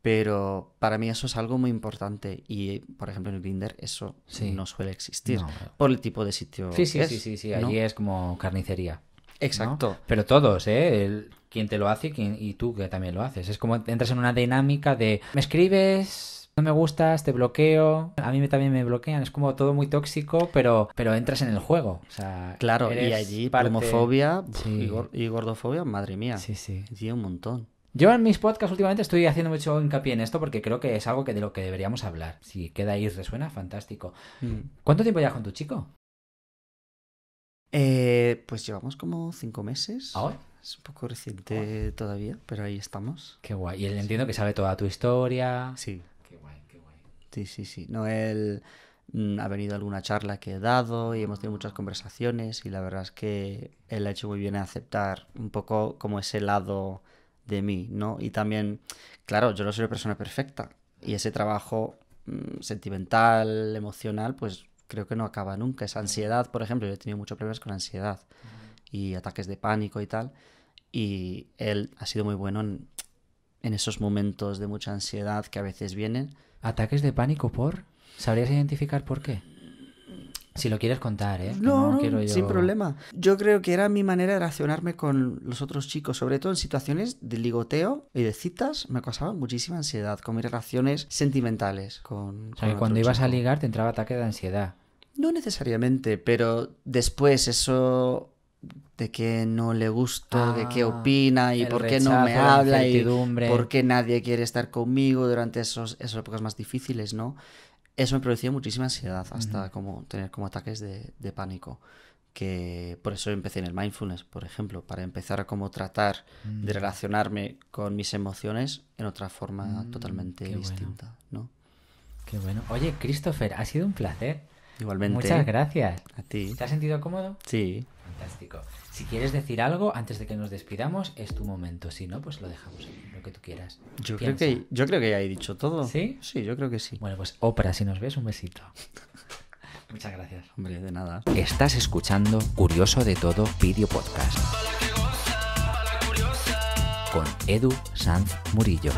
Pero para mí eso es algo muy importante. Y, por ejemplo, en el Tinder eso no suele existir. Por el tipo de sitio. Sí, sí, sí, sí, sí. Allí es como carnicería. Exacto. Pero todos, ¿eh? El, quien te lo hace y, y tú que también lo haces. Es como entras en una dinámica de. ¿Me escribes? me gustas, te bloqueo, a mí también me bloquean, es como todo muy tóxico, pero, pero entras en el juego. claro, y allí homofobia y gordofobia, madre mía. Sí, sí. Allí un montón. Yo en mis podcasts últimamente estoy haciendo mucho hincapié en esto porque creo que es algo de lo que deberíamos hablar. Si queda ahí resuena, fantástico. Mm. ¿Cuánto tiempo llevas con tu chico? Eh, pues llevamos como cinco meses. ¿Ahora? Es un poco reciente todavía, pero ahí estamos. Qué guay. Y él entiendo que sabe toda tu historia. Sí, Sí, sí, sí. Él mm, ha venido a alguna charla que he dado y hemos tenido muchas conversaciones y la verdad es que él ha hecho muy bien en aceptar un poco como ese lado de mí, ¿no? Y también, claro, yo no soy una persona perfecta y ese trabajo mm, sentimental, emocional, pues creo que no acaba nunca. Esa ansiedad, por ejemplo, yo he tenido muchos problemas con ansiedad y ataques de pánico y tal y él ha sido muy bueno en en esos momentos de mucha ansiedad que a veces vienen. ¿Ataques de pánico por? ¿Sabrías identificar por qué? Si lo quieres contar, ¿eh? No, no quiero yo... sin problema. Yo creo que era mi manera de relacionarme con los otros chicos, sobre todo en situaciones de ligoteo y de citas, me causaba muchísima ansiedad con mis relaciones sentimentales. Con, o sea, que cuando ibas a ligar te entraba ataque de ansiedad. No necesariamente, pero después eso de qué no le gusto, de qué ah, opina y por qué no me habla y por qué nadie quiere estar conmigo durante esos, esas épocas más difíciles, ¿no? Eso me producía muchísima ansiedad, hasta como tener como ataques de, de, pánico. Que por eso empecé en el mindfulness, por ejemplo, para empezar a como tratar de mm. relacionarme con mis emociones en otra forma mm, totalmente distinta, ¿no? Qué bueno. Oye, Christopher, ha sido un placer. Igualmente. Muchas gracias. A ti. ¿Te has sentido cómodo? Sí. Fantástico. Si quieres decir algo antes de que nos despidamos, es tu momento. Si no, pues lo dejamos ahí, lo que tú quieras. Yo creo, que, yo creo que ya he dicho todo. ¿Sí? Sí, yo creo que sí. Bueno, pues Oprah, si nos ves, un besito. Muchas gracias. Hombre, de nada. Estás escuchando Curioso de Todo Video Podcast. Con Edu Sanz Murillo.